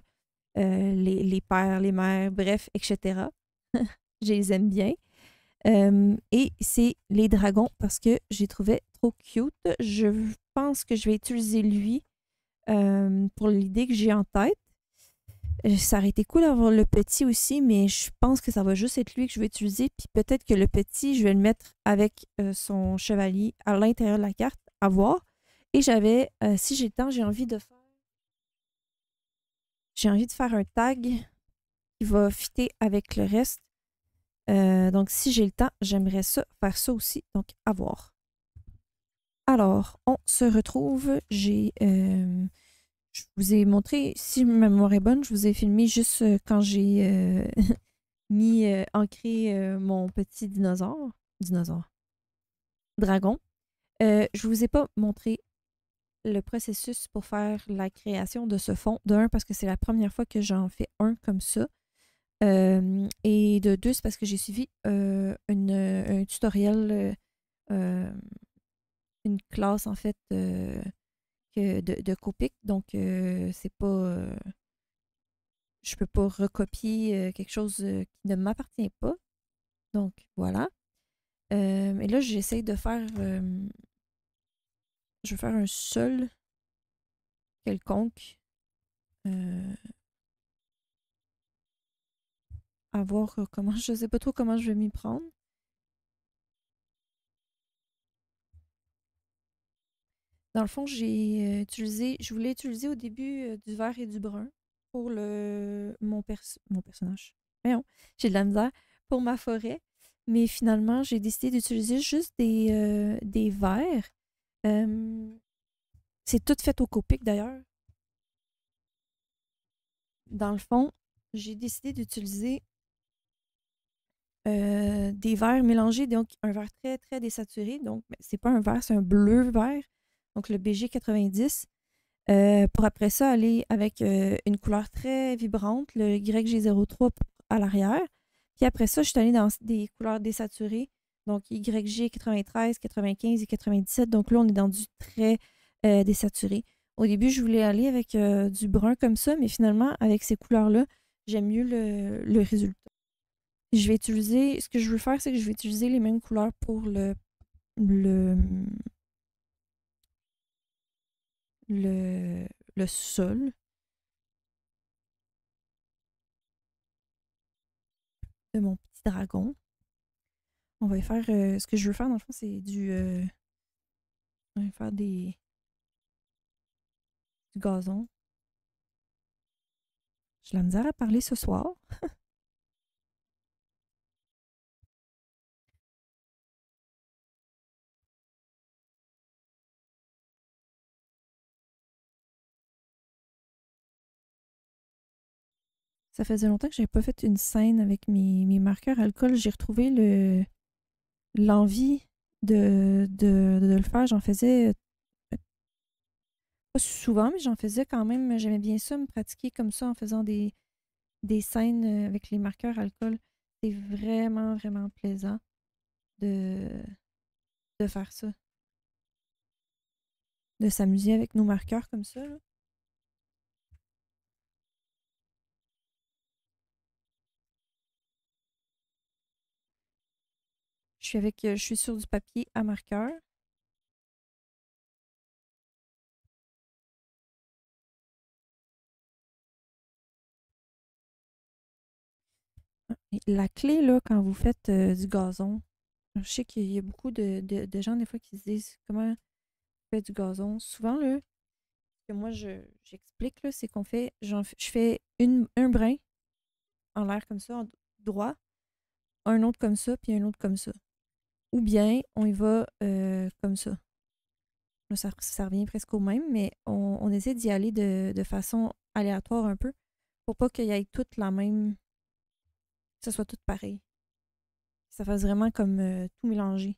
les, pères, les mères, bref, etc. je les aime bien. Euh, et c'est les dragons parce que j'ai trouvé trop cute. Je pense que je vais utiliser lui euh, pour l'idée que j'ai en tête. Euh, ça aurait été cool d'avoir le petit aussi, mais je pense que ça va juste être lui que je vais utiliser. Puis peut-être que le petit, je vais le mettre avec son chevalier à l'intérieur de la carte, à voir. Et j'avais, si j'ai le temps, j'ai envie de faire. J'ai envie de faire un tag qui va fitter avec le reste. Euh, donc, si j'ai le temps, j'aimerais ça, faire ça aussi. Donc, à voir. Alors, on se retrouve. J'ai, euh, je vous ai montré, si ma mémoire est bonne, je vous ai filmé juste euh, quand j'ai mis, ancré mon petit dinosaure. Dinosaure. Dragon. je ne vous ai pas montré le processus pour faire la création de ce fond. d'un, parce que c'est la première fois que j'en fais un comme ça. Euh, et de deux, c'est parce que j'ai suivi euh, euh, un tutoriel, une classe en fait de, de, Copic. Donc, c'est pas. je peux pas recopier quelque chose qui ne m'appartient pas. Donc, voilà. et là, j'essaie de faire. je vais faire un seul quelconque à voir euh, comment. Je sais pas trop comment je vais m'y prendre. Dans le fond, j'ai euh, utilisé, je voulais utiliser au début euh, du vert et du brun pour le mon, perso mon personnage. j'ai de la misère pour ma forêt, mais finalement, j'ai décidé d'utiliser juste des, des verts. c'est tout fait au copique, d'ailleurs. Dans le fond, j'ai décidé d'utiliser euh, des verres mélangés, donc un vert très, très désaturé. Donc, ben, c'est pas un vert, c'est un bleu vert, donc le BG90. Euh, pour après ça, aller avec euh, une couleur très vibrante, le YG03 à l'arrière. Puis après ça, je suis allée dans des couleurs désaturées, donc YG93, 95 et 97. Donc là, on est dans du très désaturé. Au début, je voulais aller avec du brun comme ça, mais finalement, avec ces couleurs-là, j'aime mieux le résultat je vais utiliser. Ce que je veux faire, c'est que je vais utiliser les mêmes couleurs pour le. le. le, sol. de mon petit dragon. On va y faire. Euh, ce que je veux faire, dans le fond, c'est du. Euh, on va faire des. du gazon. J'ai la misère à parler ce soir. Ça faisait longtemps que je j'avais pas fait une scène avec mes, marqueurs alcool. J'ai retrouvé le l'envie de, le faire. J'en faisais euh, pas souvent, mais j'en faisais quand même. J'aimais bien ça, me pratiquer comme ça en faisant des, scènes euh, avec les marqueurs alcool. C'est vraiment, vraiment plaisant de, de faire ça. De s'amuser avec nos marqueurs comme ça. avec, euh, je suis sur du papier à marqueur. La clé, là, quand vous faites euh, du gazon, je sais qu'il y a beaucoup de, gens, des fois, qui se disent comment faire fait du gazon. Souvent, là, que moi, j'explique, c'est qu'on fait, je fais une, un brin en l'air comme ça, droit, un autre comme ça, puis un autre comme ça. Ou bien on y va euh, comme ça. ça. ça. revient presque au même, mais on, essaie d'y aller de, façon aléatoire un peu pour pas qu'il y ait toute la même. que ce soit tout pareil. ça fasse vraiment comme euh, tout mélanger.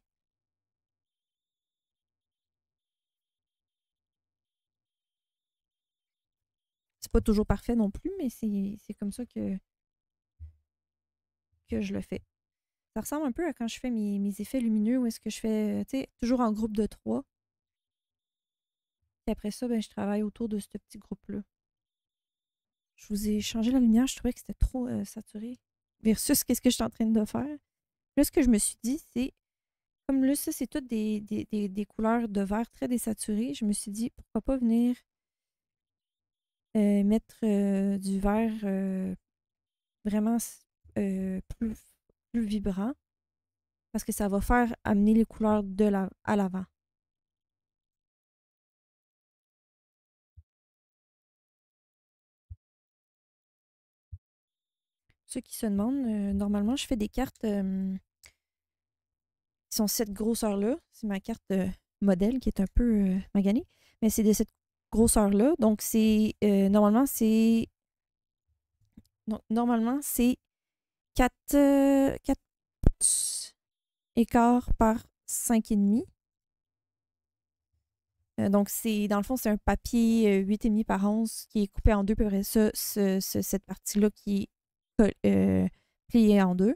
C'est pas toujours parfait non plus, mais c'est comme ça que, que je le fais. Ça ressemble un peu à quand je fais mes, effets lumineux où est-ce que je fais, euh, tu sais, toujours en groupe de trois. Et après ça, ben, je travaille autour de ce petit groupe-là. Je vous ai changé la lumière, je trouvais que c'était trop euh, saturé. Versus qu'est-ce que je suis en train de faire. Là, ce que je me suis dit, c'est comme là, ça, c'est toutes des, couleurs de vert très désaturées. Je me suis dit, pourquoi pas venir euh, mettre du vert vraiment plus vibrant parce que ça va faire amener les couleurs de la, à l'avant. Ceux qui se demandent, euh, normalement, je fais des cartes qui sont cette grosseur-là. C'est ma carte euh, modèle qui est un peu euh, maganée, mais c'est de cette grosseur-là. Donc, c'est normalement, c'est. normalement, c'est 4, euh, et par 5,5. Euh, donc, c'est dans le fond, c'est un papier 8,5 euh, par 11 qui est coupé en deux, peu près ça, cette partie-là qui est pliée en deux.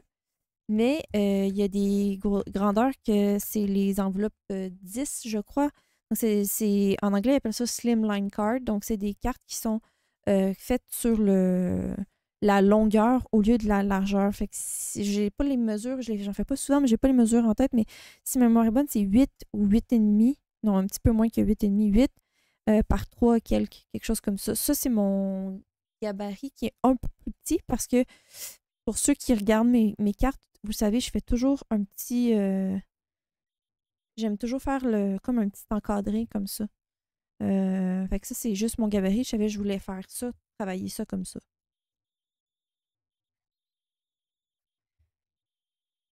Mais il y a des grandeurs que c'est les enveloppes 10, je crois. Donc, c'est, en anglais, ils appellent ça slimline card. Donc, c'est des cartes qui sont faites sur le, la longueur au lieu de la largeur. Fait que j'ai pas les mesures, je j'en fais pas souvent, mais j'ai pas les mesures en tête, mais si ma mémoire est bonne, c'est 8 ou 8,5, non, un petit peu moins que 8,5, 8 euh, par 3, quelque, chose comme ça. Ça, c'est mon gabarit qui est un peu plus petit parce que pour ceux qui regardent mes, cartes, vous savez, je fais toujours un petit. Euh, j'aime toujours faire le comme un petit encadré comme ça. Euh, fait que ça, c'est juste mon gabarit. Je savais que je voulais faire ça, travailler ça comme ça.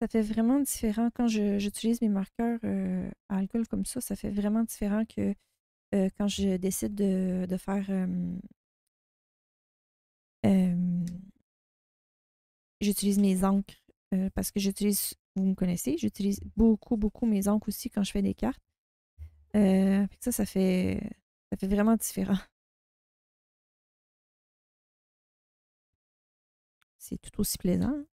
Ça fait vraiment différent. Quand j'utilise mes marqueurs euh, à alcool comme ça, ça fait vraiment différent que euh, quand je décide de, faire. j'utilise mes encres euh, parce que j'utilise, vous me connaissez, j'utilise beaucoup, beaucoup mes encres aussi quand je fais des cartes. ça, ça fait, ça fait vraiment différent. C'est tout aussi plaisant. Hein.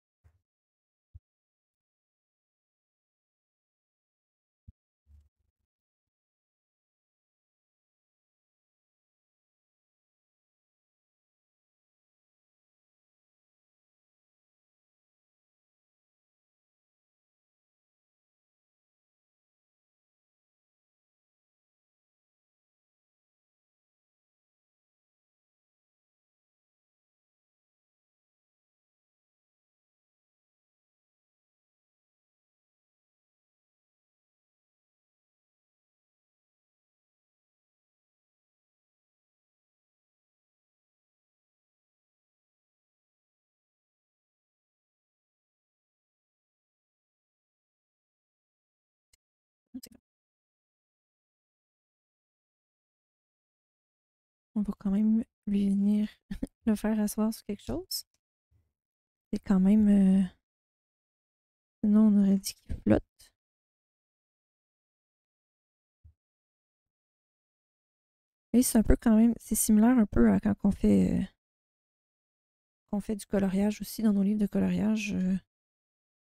on va quand même lui venir le faire asseoir sur quelque chose. C'est quand même. Euh, sinon, on aurait dit qu'il flotte. Et c'est un peu quand même. C'est similaire un peu à quand on fait. Euh, qu'on fait du coloriage aussi dans nos livres de coloriage. Euh,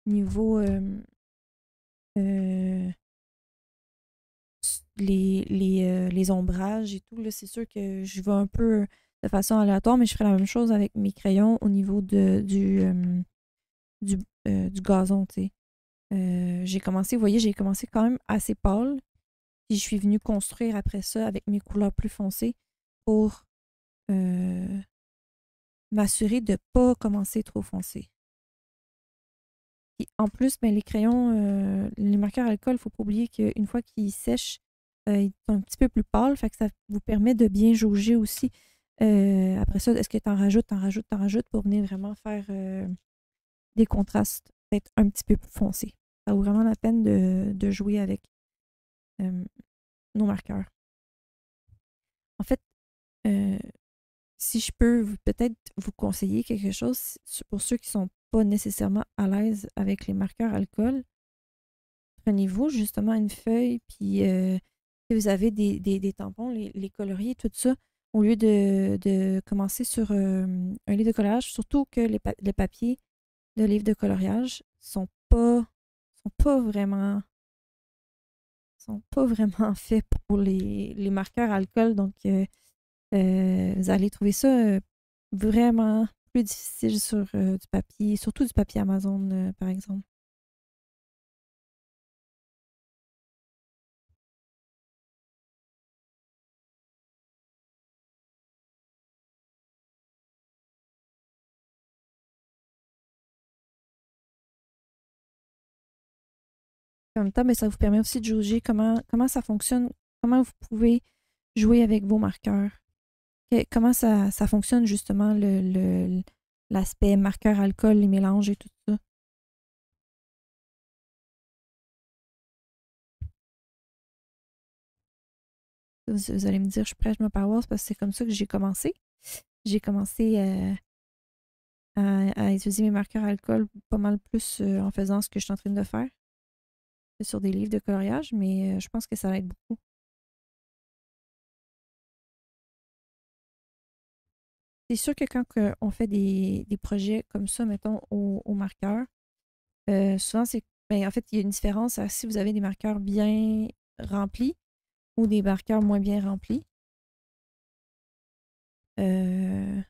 niveau. Euh, les, ombrages et tout, c'est sûr que je vais un peu de façon aléatoire, mais je ferai la même chose avec mes crayons au niveau du, euh, euh, du, gazon, j'ai commencé, vous voyez, j'ai commencé quand même assez pâle. Puis je suis venue construire après ça avec mes couleurs plus foncées pour m'assurer de ne pas commencer trop foncé. en plus, mais ben, les crayons, les marqueurs alcool, il ne faut pas oublier qu'une fois qu'ils sèchent, euh, un petit peu plus pâle, fait que ça vous permet de bien jauger aussi. Euh, après ça, est-ce que tu en rajoutes, t'en rajoutes, t'en rajoutes pour venir vraiment faire euh, des contrastes peut-être un petit peu plus foncés. Ça vaut vraiment la peine de, jouer avec nos marqueurs. En fait, si je peux peut-être vous conseiller quelque chose pour ceux qui ne sont pas nécessairement à l'aise avec les marqueurs alcool, prenez-vous justement une feuille, puis si vous avez des, tampons, les, coloriers, tout ça, au lieu de, commencer sur euh, un livre de collage, surtout que les, papiers de livre de coloriage sont pas sont pas vraiment sont pas vraiment faits pour les, marqueurs alcool. Donc euh, euh, vous allez trouver ça vraiment plus difficile sur du papier, surtout du papier Amazon, par exemple. en même temps, ça vous permet aussi de juger comment, comment ça fonctionne, comment vous pouvez jouer avec vos marqueurs. comment ça, fonctionne justement le, l'aspect marqueur alcool, les mélanges et tout ça. Vous, allez me dire, je prêche ma paroisse parce que c'est comme ça que j'ai commencé. J'ai commencé euh, à, utiliser mes marqueurs alcool pas mal plus euh, en faisant ce que je suis en train de faire sur des livres de coloriage, mais euh, je pense que ça va être beaucoup. C'est sûr que quand on fait des, projets comme ça, mettons, au, marqueur, euh, souvent c'est. Ben, en fait, il y a une différence à si vous avez des marqueurs bien remplis ou des marqueurs moins bien remplis. Euh,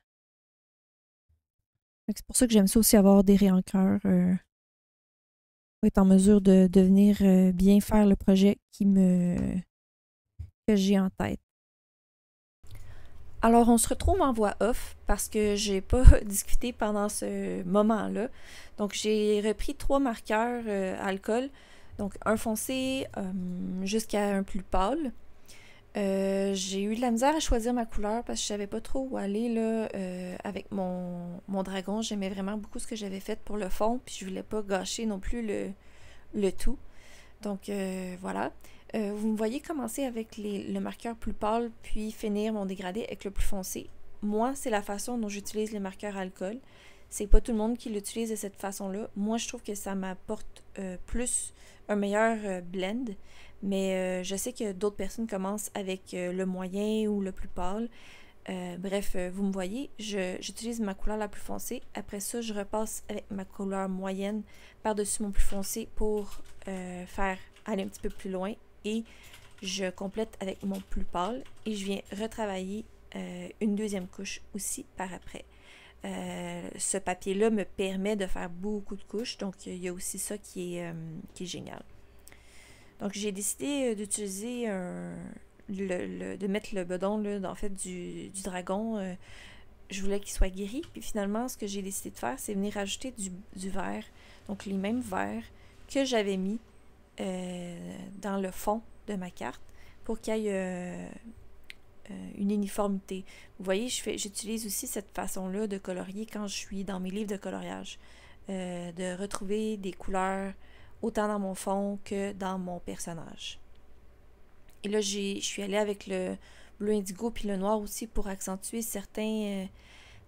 c'est pour ça que j'aime ça aussi avoir des réencœurs être en mesure de, devenir venir euh, bien faire le projet qui que j'ai en tête. Alors, on se retrouve en voix off parce que j'ai pas discuté pendant ce moment-là. Donc, j'ai repris trois marqueurs euh, alcool. Donc, un foncé euh, jusqu'à un plus pâle. Euh, j'ai eu de la misère à choisir ma couleur parce que je savais pas trop où aller là, euh, avec mon, dragon. J'aimais vraiment beaucoup ce que j'avais fait pour le fond, puis je voulais pas gâcher non plus le, tout. Donc euh, voilà. vous me voyez commencer avec le marqueur plus pâle, puis finir mon dégradé avec le plus foncé. Moi, c'est la façon dont j'utilise les marqueurs alcool. C'est pas tout le monde qui l'utilise de cette façon-là. Moi, je trouve que ça m'apporte plus un meilleur blend. Mais euh, je sais que d'autres personnes commencent avec euh, le moyen ou le plus pâle. Euh, bref, vous me voyez, j'utilise ma couleur la plus foncée. Après ça, je repasse avec ma couleur moyenne par-dessus mon plus foncé pour faire aller un petit peu plus loin. Et je complète avec mon plus pâle. Et je viens retravailler une deuxième couche aussi par après. ce papier-là me permet de faire beaucoup de couches. Donc, il y a aussi ça qui est génial. Donc j'ai décidé euh, d'utiliser le, de mettre le bedon en fait, du, dragon. Euh, je voulais qu'il soit guéri. Puis finalement, ce que j'ai décidé de faire, c'est venir ajouter du, du Donc les mêmes verres que j'avais mis euh, dans le fond de ma carte pour qu'il y ait une uniformité. Vous voyez, j'utilise aussi cette façon-là de colorier quand je suis dans mes livres de coloriage. de retrouver des couleurs autant dans mon fond que dans mon personnage. Et là, je suis allée avec le bleu indigo puis le noir aussi pour accentuer certains, euh,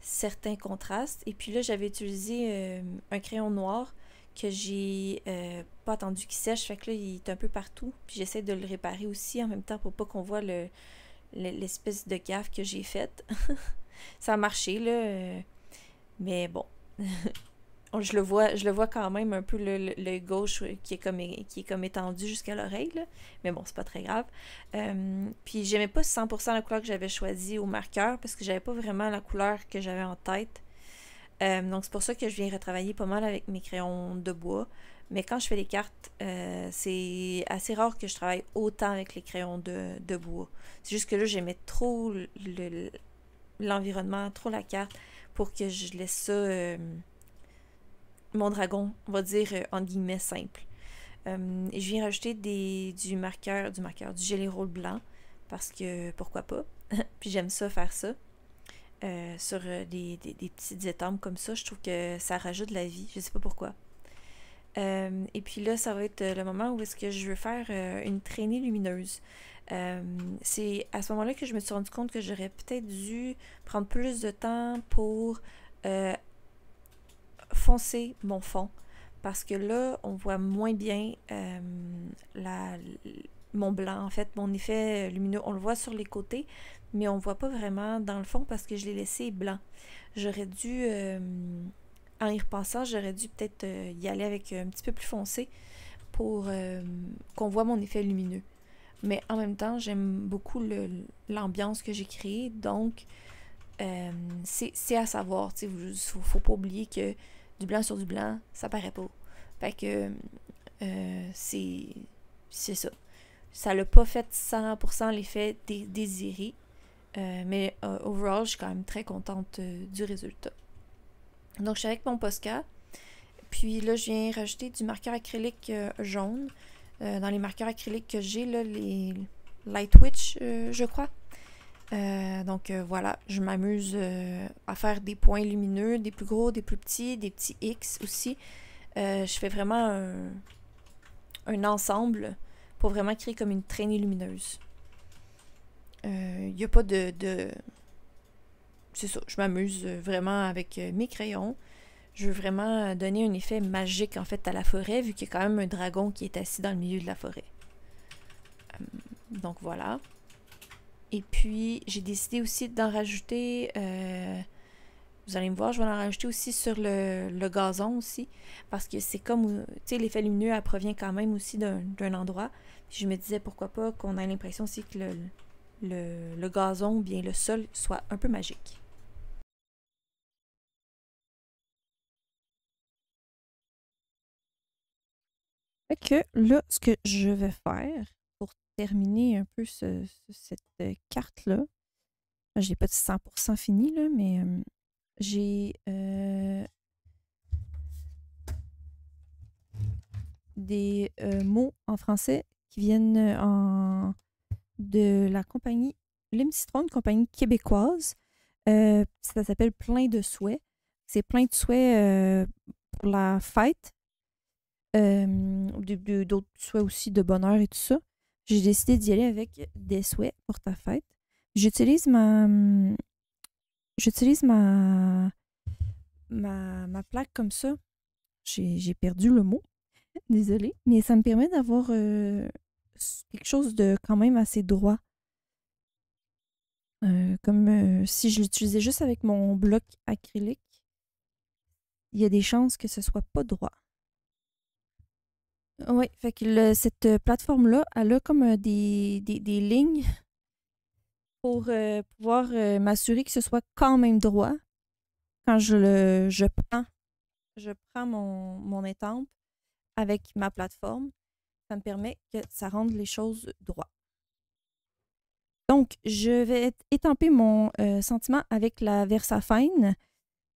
certains contrastes. Et puis là, j'avais utilisé euh, un crayon noir que j'ai euh, pas attendu qu'il sèche. Fait que là, il est un peu partout. Puis j'essaie de le réparer aussi en même temps pour pas qu'on voit le, l'espèce de gaffe que j'ai faite. Ça a marché, là. mais bon. je le vois, je le vois quand même un peu le, gauche euh, qui est comme, qui comme étendu jusqu'à l'oreille, mais bon, c'est pas très grave. Euh, puis j'aimais pas 100% la couleur que j'avais choisie au marqueur parce que j'avais pas vraiment la couleur que j'avais en tête. Euh, donc c'est pour ça que je viens retravailler pas mal avec mes crayons de bois. Mais quand je fais les cartes, c'est assez rare que je travaille autant avec les crayons de, bois. C'est juste que là, j'aimais trop l'environnement, trop la carte pour que je laisse ça mon dragon, on va dire euh, en guillemets simple. je viens rajouter des, du marqueur, du marqueur, du gelé roll blanc, parce que pourquoi pas. Puis j'aime ça faire ça. Euh, sur euh, des, petites étampes comme ça, je trouve que ça rajoute de la vie, je sais pas pourquoi. et puis là, ça va être le moment où est-ce que je veux faire une traînée lumineuse. C'est à ce moment-là que je me suis rendu compte que j'aurais peut-être dû prendre plus de temps pour foncer mon fond, parce que là, on voit moins bien euh, mon blanc, en fait, mon effet lumineux. On le voit sur les côtés, mais on ne voit pas vraiment dans le fond parce que je l'ai laissé blanc. J'aurais dû, euh, en y repensant j'aurais dû peut-être euh, y aller avec un petit peu plus foncé pour qu'on voit mon effet lumineux. Mais en même temps, j'aime beaucoup l'ambiance que j'ai créée, donc c'est à savoir. Il ne faut pas oublier que du blanc sur du blanc, ça paraît pas. Fait que euh, c'est c'est ça. Ça l'a pas fait 100% l'effet désiré, euh, mais euh, overall, je suis quand même très contente du résultat. Donc, je suis avec mon Posca. Puis là, je viens rajouter du marqueur acrylique jaune. dans les marqueurs acryliques que j'ai, là, les Light je crois. Euh, donc euh, voilà, je m'amuse euh, à faire des points lumineux, des plus gros, des plus petits, des petits X aussi. je fais vraiment un, ensemble pour vraiment créer comme une traînée lumineuse. Il n'y a pas de... de... C'est ça, je m'amuse vraiment avec mes crayons. Je veux vraiment donner un effet magique en fait à la forêt, vu qu'il y a quand même un dragon qui est assis dans le milieu de la forêt. donc voilà. Et puis, j'ai décidé aussi d'en rajouter. Euh, vous allez me voir, je vais en rajouter aussi sur le, gazon aussi. Parce que c'est comme, euh, tu sais, l'effet lumineux, elle provient quand même aussi d'un endroit. je me disais pourquoi pas qu'on ait l'impression aussi que le, gazon bien le sol soit un peu magique. ok là, ce que je vais faire, terminer un peu cette euh, carte-là. Je n'ai pas de 100% fini, là, mais euh, j'ai euh, des mots en français qui viennent de la compagnie Lim-Citron, une compagnie québécoise. ça s'appelle Plein de souhaits. C'est plein de souhaits pour la fête, d'autres souhaits aussi de bonheur et tout ça j'ai décidé d'y aller avec des souhaits pour ta fête. J'utilise ma. Hum, j'utilise ma, ma. plaque comme ça. J'ai perdu le mot. Désolée. Mais ça me permet d'avoir euh, quelque chose de quand même assez droit. Euh, comme euh, si je l'utilisais juste avec mon bloc acrylique, il y a des chances que ce soit pas droit. Oui, fait que cette euh, plateforme-là, elle a comme euh, des, lignes pour euh, pouvoir m'assurer que ce soit quand même droit quand je le je prends je prends mon, mon étampe avec ma plateforme. Ça me permet que ça rende les choses droites. Donc, je vais étamper mon sentiment avec la Versafine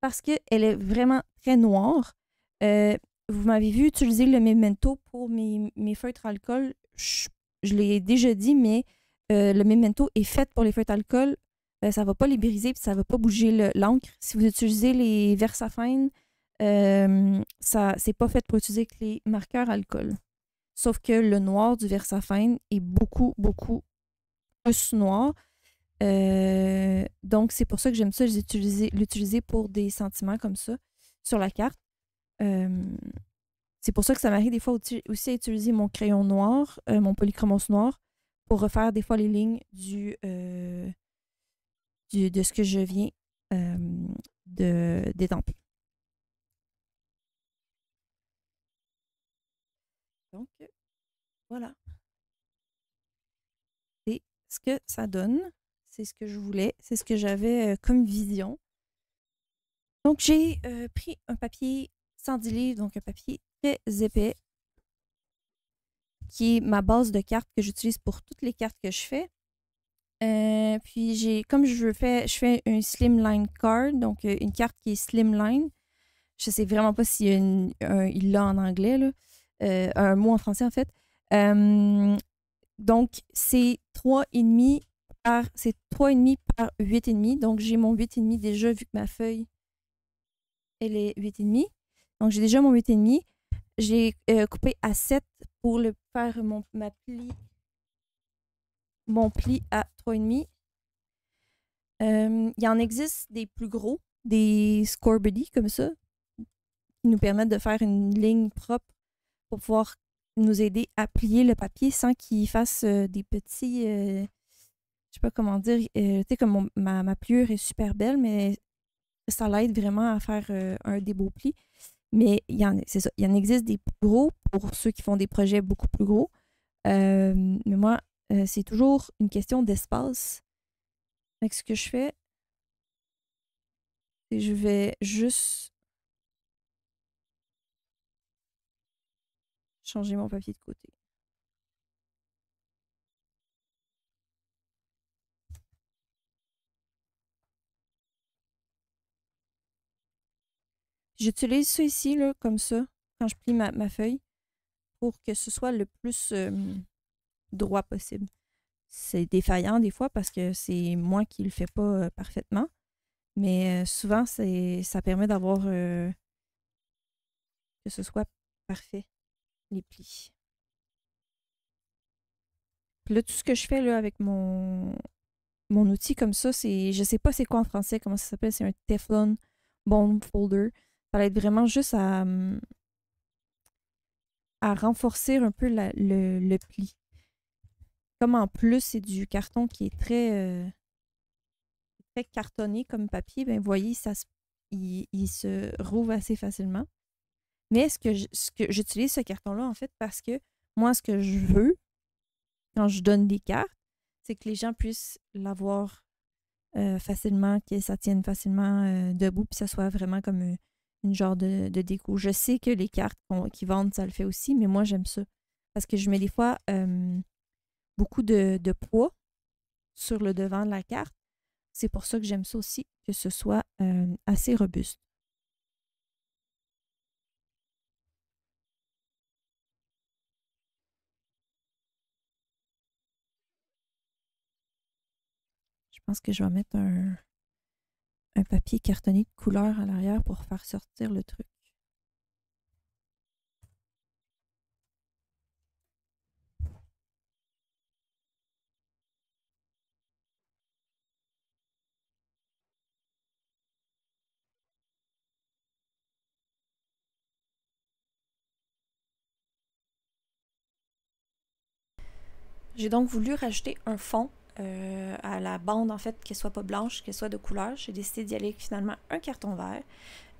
parce qu'elle est vraiment très noire. Euh, vous m'avez vu utiliser le memento pour mes, mes feutres alcool. Je, l'ai déjà dit, mais euh, le memento est fait pour les feutres alcool. Euh, ça ne va pas les briser et ça ne va pas bouger l'encre. si vous utilisez les Versafine, euh, ça c'est pas fait pour utiliser que les marqueurs alcool. Sauf que le noir du versafine est beaucoup, beaucoup plus noir. Euh, donc, c'est pour ça que j'aime ça, l'utiliser pour des sentiments comme ça sur la carte c'est pour ça que ça m'arrive des fois aussi à utiliser mon crayon noir, euh, mon polychromos noir, pour refaire des fois les lignes du, euh, de ce que je viens de, d'étamper. Donc, euh, voilà. C'est ce que ça donne. C'est ce que je voulais. C'est ce que j'avais comme vision. Donc, j'ai pris un papier 110 livres, donc un papier très épais, qui est ma base de cartes que j'utilise pour toutes les cartes que je fais. Euh, puis j'ai, comme je fais, je fais un slimline card, donc euh, une carte qui est slimline. Je sais vraiment pas s'il si un, il l'a en anglais, euh, un mot en français en fait. donc c'est demi par c'est 3,5 par 8,5. Donc j'ai mon 8,5 déjà vu que ma feuille elle est 8,5. Donc, j'ai déjà mon 8,5. J'ai euh, coupé à 7 pour le faire mon, pli, mon pli à 3,5. Euh, il en existe des plus gros, des score comme ça, qui nous permettent de faire une ligne propre pour pouvoir nous aider à plier le papier sans qu'il fasse euh, des petits. Euh, je sais pas comment dire. tu sais, comme ma, ma pliure est super belle, mais ça l'aide vraiment à faire un des beaux plis. Mais il y en, c'est ça, il y en existe des plus gros pour ceux qui font des projets beaucoup plus gros. Euh, mais moi, euh, c'est toujours une question d'espace. Avec ce que je fais, c'est je vais juste changer mon papier de côté. J'utilise ça ici, là, comme ça, quand je plie ma, feuille, pour que ce soit le plus droit possible. C'est défaillant des fois parce que c'est moi qui le fais pas parfaitement. Mais souvent, ça permet d'avoir que ce soit parfait, les plis. là, tout ce que je fais avec mon, mon outil comme ça, c'est. Je sais pas c'est quoi en français, comment ça s'appelle, c'est un Teflon Bone Folder ça va être vraiment juste à, hum, à renforcer un peu le, pli. Comme en plus, c'est du carton qui est très, euh, cartonné comme papier, ben vous voyez, ça il, se rouve assez facilement. Mais est-ce que j'utilise ce, carton-là, en fait, parce que moi, ce que je veux quand je donne des cartes, c'est que les gens puissent l'avoir euh, facilement, que ça tienne facilement euh, debout, puis ça soit vraiment comme genre de, déco. Je sais que les cartes qui vendent, ça le fait aussi, mais moi, j'aime ça. Parce que je mets des fois beaucoup de, poids sur le devant de la carte. C'est pour ça que j'aime ça aussi, que ce soit assez robuste. Je pense que je vais mettre un, un papier cartonné de couleur à l'arrière pour faire sortir le truc. J'ai donc voulu rajouter un fond euh, à la bande, en fait, qu'elle soit pas blanche, qu'elle soit de couleur. J'ai décidé d'y aller finalement un carton vert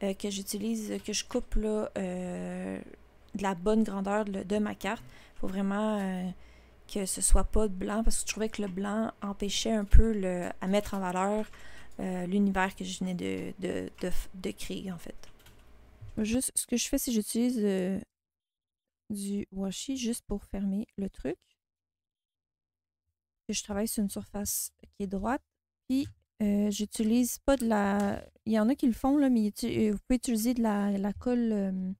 euh, que j'utilise, que je coupe euh, de la bonne grandeur de, ma carte. Il faut vraiment que ce soit pas de blanc parce que je trouvais que le blanc empêchait un peu à mettre en valeur l'univers que je venais de, de, créer, en fait. Juste, ce que je fais, c'est j'utilise du washi juste pour fermer le truc je travaille sur une surface qui est droite. Puis, euh, j'utilise pas de la. Il y en a qui le font, là, mais euh, vous pouvez utiliser de la, colle euh,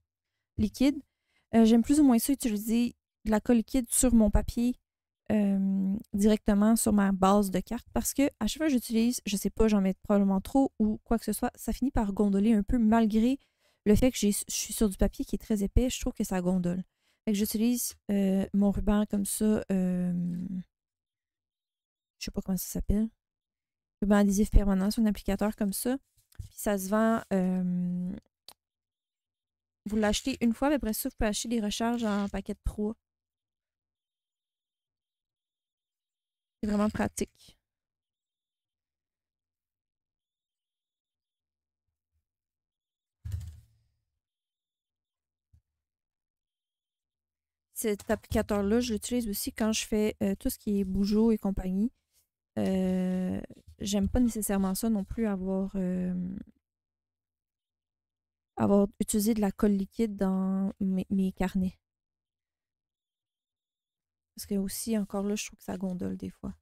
liquide. J'aime plus ou moins ça utiliser de la colle liquide sur mon papier directement sur ma base de carte parce que à chaque fois que j'utilise, je sais pas, j'en mets probablement trop ou quoi que ce soit, ça finit par gondoler un peu malgré le fait que je suis sur du papier qui est très épais, je trouve que ça gondole. Et j'utilise mon ruban comme ça je sais pas comment ça s'appelle. Le adhésif permanent, sur un applicateur comme ça. Puis ça se vend. vous l'achetez une fois, mais après ça, vous pouvez acheter des recharges en paquet de pro. C'est vraiment pratique. Cet applicateur-là, je l'utilise aussi quand je fais euh, tout ce qui est bougeot et compagnie. Euh, j'aime pas nécessairement ça non plus avoir euh, avoir utilisé de la colle liquide dans mes, carnets. Parce que aussi, encore là, je trouve que ça gondole des fois.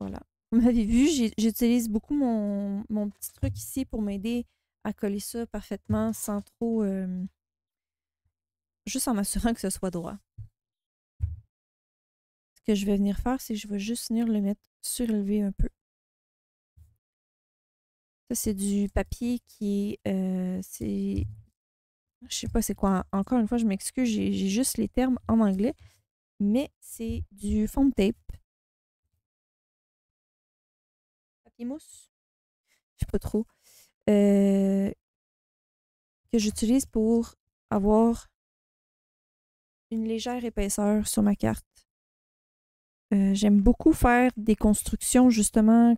Voilà. Vous m'avez vu, j'utilise beaucoup mon, petit truc ici pour m'aider à coller ça parfaitement sans trop... Euh, juste en m'assurant que ce soit droit je vais venir faire, c'est que je vais juste venir le mettre surélevé un peu. Ça, c'est du papier qui est... Euh, c'est... Je sais pas c'est quoi. Encore une fois, je m'excuse, j'ai juste les termes en anglais. Mais c'est du foam tape. Papier mousse. Je sais pas trop. Euh, que j'utilise pour avoir une légère épaisseur sur ma carte euh, j'aime beaucoup faire des constructions justement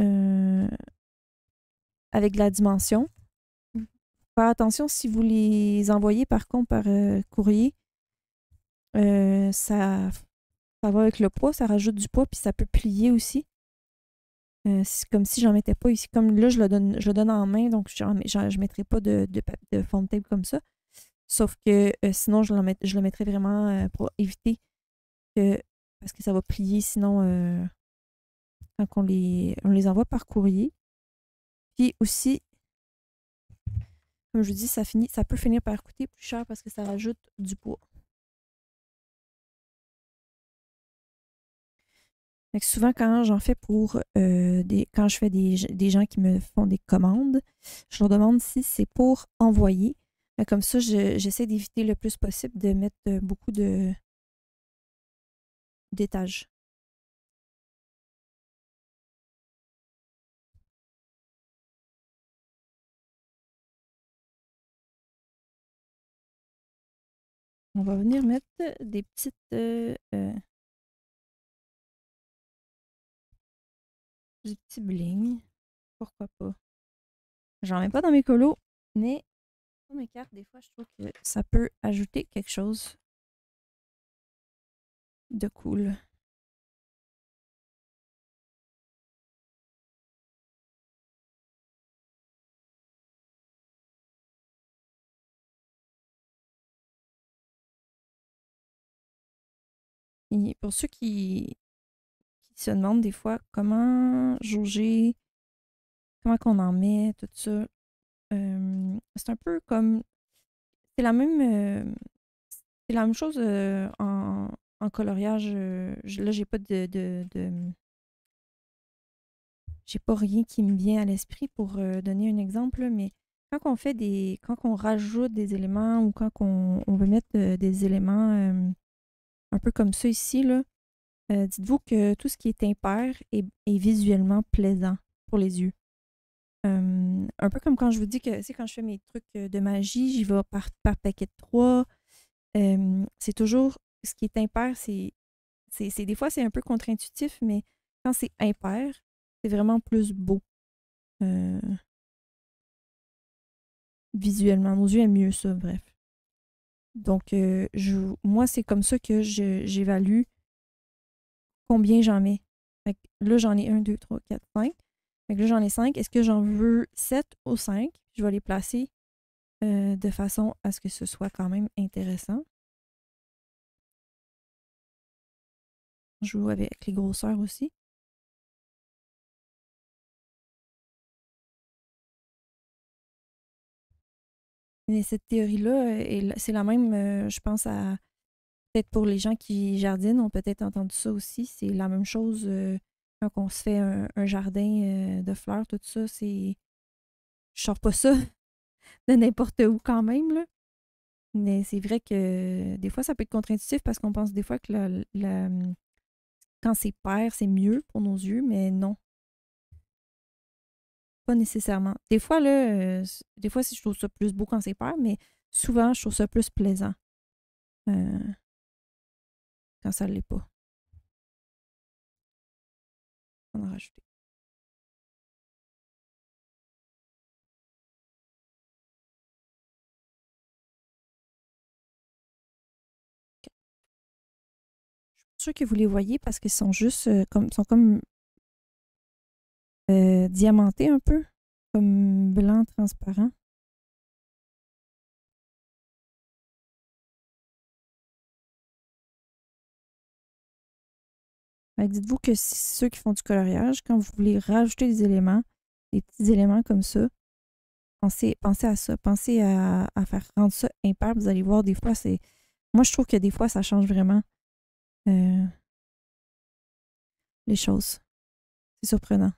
euh, avec la dimension. Mmh. Faire attention si vous les envoyez par contre par euh, courrier. ça, ça va avec le poids, ça rajoute du poids, puis ça peut plier aussi. c'est comme si j'en mettais pas ici. Comme là, je le donne, je donne en main, donc je ne mettrai pas de, de, fond de table comme ça. Sauf que sinon, je, le mettrais vraiment pour éviter que parce que ça va plier sinon euh, quand on les, envoie par courrier. Puis aussi, comme je dis, ça, finit, ça peut finir par coûter plus cher parce que ça rajoute du poids. souvent, quand j'en fais pour euh, des, quand je fais des, gens qui me font des commandes, je leur demande si c'est pour envoyer. Comme ça, j'essaie d'éviter le plus possible de mettre euh, beaucoup de, d'étage on va venir mettre des petites euh, euh, des petits pourquoi pas j'en mets pas dans mes colos mais dans mes cartes des fois je trouve que ça peut ajouter quelque chose de cool Et pour ceux qui, qui, se demandent des fois comment jauger, comment qu'on en met, tout ça, euh, c'est un peu comme. C'est la même. Euh, c'est la même chose euh, en, en coloriage, euh, je, là, j'ai pas de, j'ai pas rien qui me vient à l'esprit pour euh, donner un exemple, mais quand on fait des. quand on rajoute des éléments ou quand on, veut mettre euh, des éléments un peu comme ça ici, dites-vous que tout ce qui est impair est, visuellement plaisant pour les yeux. un peu comme quand je vous dis que c'est quand je fais mes trucs de magie, j'y vais par, par paquet de trois. c'est toujours ce qui est impair, c'est. c'est des fois, c'est un peu contre-intuitif, mais quand c'est impair, c'est vraiment plus beau. Euh, visuellement. Nos yeux aiment mieux ça, bref. Donc, euh, je, moi, c'est comme ça que j'évalue combien j'en mets. là, j'en ai un, 2, trois, quatre, 5. là, j'en ai cinq. Est-ce que j'en veux 7 ou 5? Je vais les placer euh, de façon à ce que ce soit quand même intéressant. joue avec les grosseurs aussi. Mais cette théorie-là, euh, c'est la même, euh, je pense, à peut-être pour les gens qui jardinent, ont peut-être entendu ça aussi. C'est la même chose euh, quand on se fait un, jardin de fleurs, tout ça. C'est. Je sors pas ça de n'importe où quand même, Mais c'est vrai que des fois, ça peut être contre-intuitif parce qu'on pense des fois que la, quand c'est pair, c'est mieux pour nos yeux, mais non. Pas nécessairement. Des fois, là, euh, des fois, je trouve ça plus beau quand c'est pair, mais souvent, je trouve ça plus plaisant euh, quand ça ne l'est pas. On en rajouter. sûr que vous les voyez parce qu'ils sont juste euh, comme sont comme euh, diamantés un peu, comme blanc transparent. Ben, dites-vous que ceux qui font du coloriage, quand vous voulez rajouter des éléments, des petits éléments comme ça, pensez, pensez à ça. Pensez à, faire rendre ça impair. Vous allez voir, des fois, c'est. Moi, je trouve que des fois, ça change vraiment. Euh, les choses. C'est surprenant.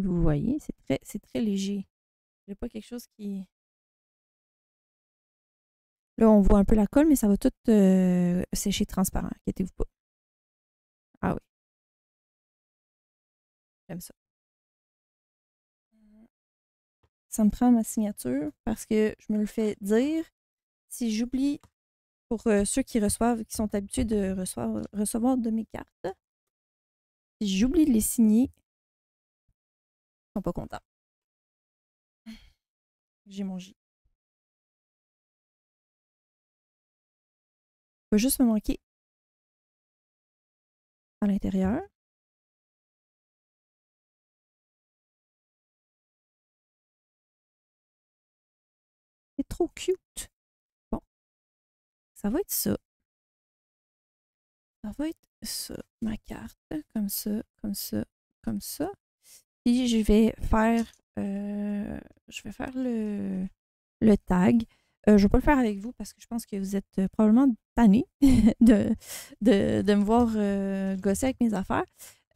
vous voyez, c'est très, c'est très léger. Il n'y pas quelque chose qui, Là, on voit un peu la colle, mais ça va tout euh, sécher transparent. Inquiétez-vous pas. Ah oui. J'aime ça. Ça me prend ma signature parce que je me le fais dire. Si j'oublie, pour euh, ceux qui reçoivent, qui sont habitués de recevoir, de mes cartes, si j'oublie de les signer, ils ne sont pas contents. J'ai mangé. juste me manquer à l'intérieur. C'est trop cute. Bon. Ça va être ça. Ça va être ça, ma carte. Comme ça, comme ça, comme ça. Et je vais faire, euh, je vais faire le, le tag. Euh, je ne vais pas le faire avec vous parce que je pense que vous êtes euh, probablement tanné de, de, de, me voir euh, gosser avec mes affaires.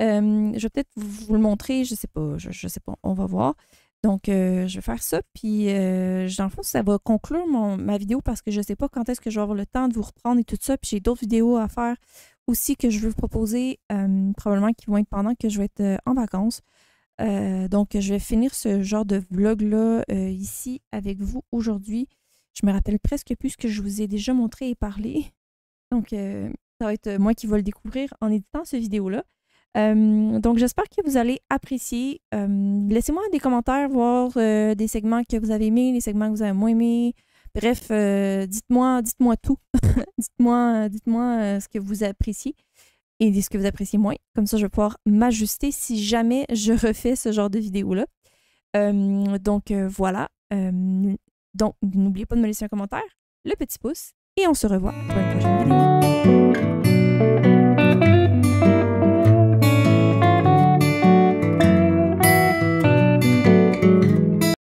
je vais peut-être vous, le montrer, je ne sais pas, je, je, sais pas, on va voir. Donc, je vais faire ça, puis dans le fond, ça va conclure ma vidéo parce que je ne sais pas quand est-ce que je vais avoir le temps de vous reprendre et tout ça. Puis j'ai d'autres vidéos à faire aussi que je veux vous proposer, probablement qui vont être pendant que je vais être en vacances. donc, je vais finir ce genre de vlog-là ici avec vous aujourd'hui. Je me rappelle presque plus ce que je vous ai déjà montré et parlé. Donc, euh, ça va être euh, moi qui vais le découvrir en éditant ce vidéo-là. Euh, donc, j'espère que vous allez apprécier. Laissez-moi des commentaires, voir des segments que vous avez aimés, les segments que vous avez moins aimés. Bref, dites-moi dites moi tout. dites-moi dites moi ce que vous appréciez et ce que vous appréciez moins. Comme ça, je vais pouvoir m'ajuster si jamais je refais ce genre de vidéo-là. donc, voilà. Donc, n'oubliez pas de me laisser un commentaire, le petit pouce, et on se revoit pour une prochaine vidéo.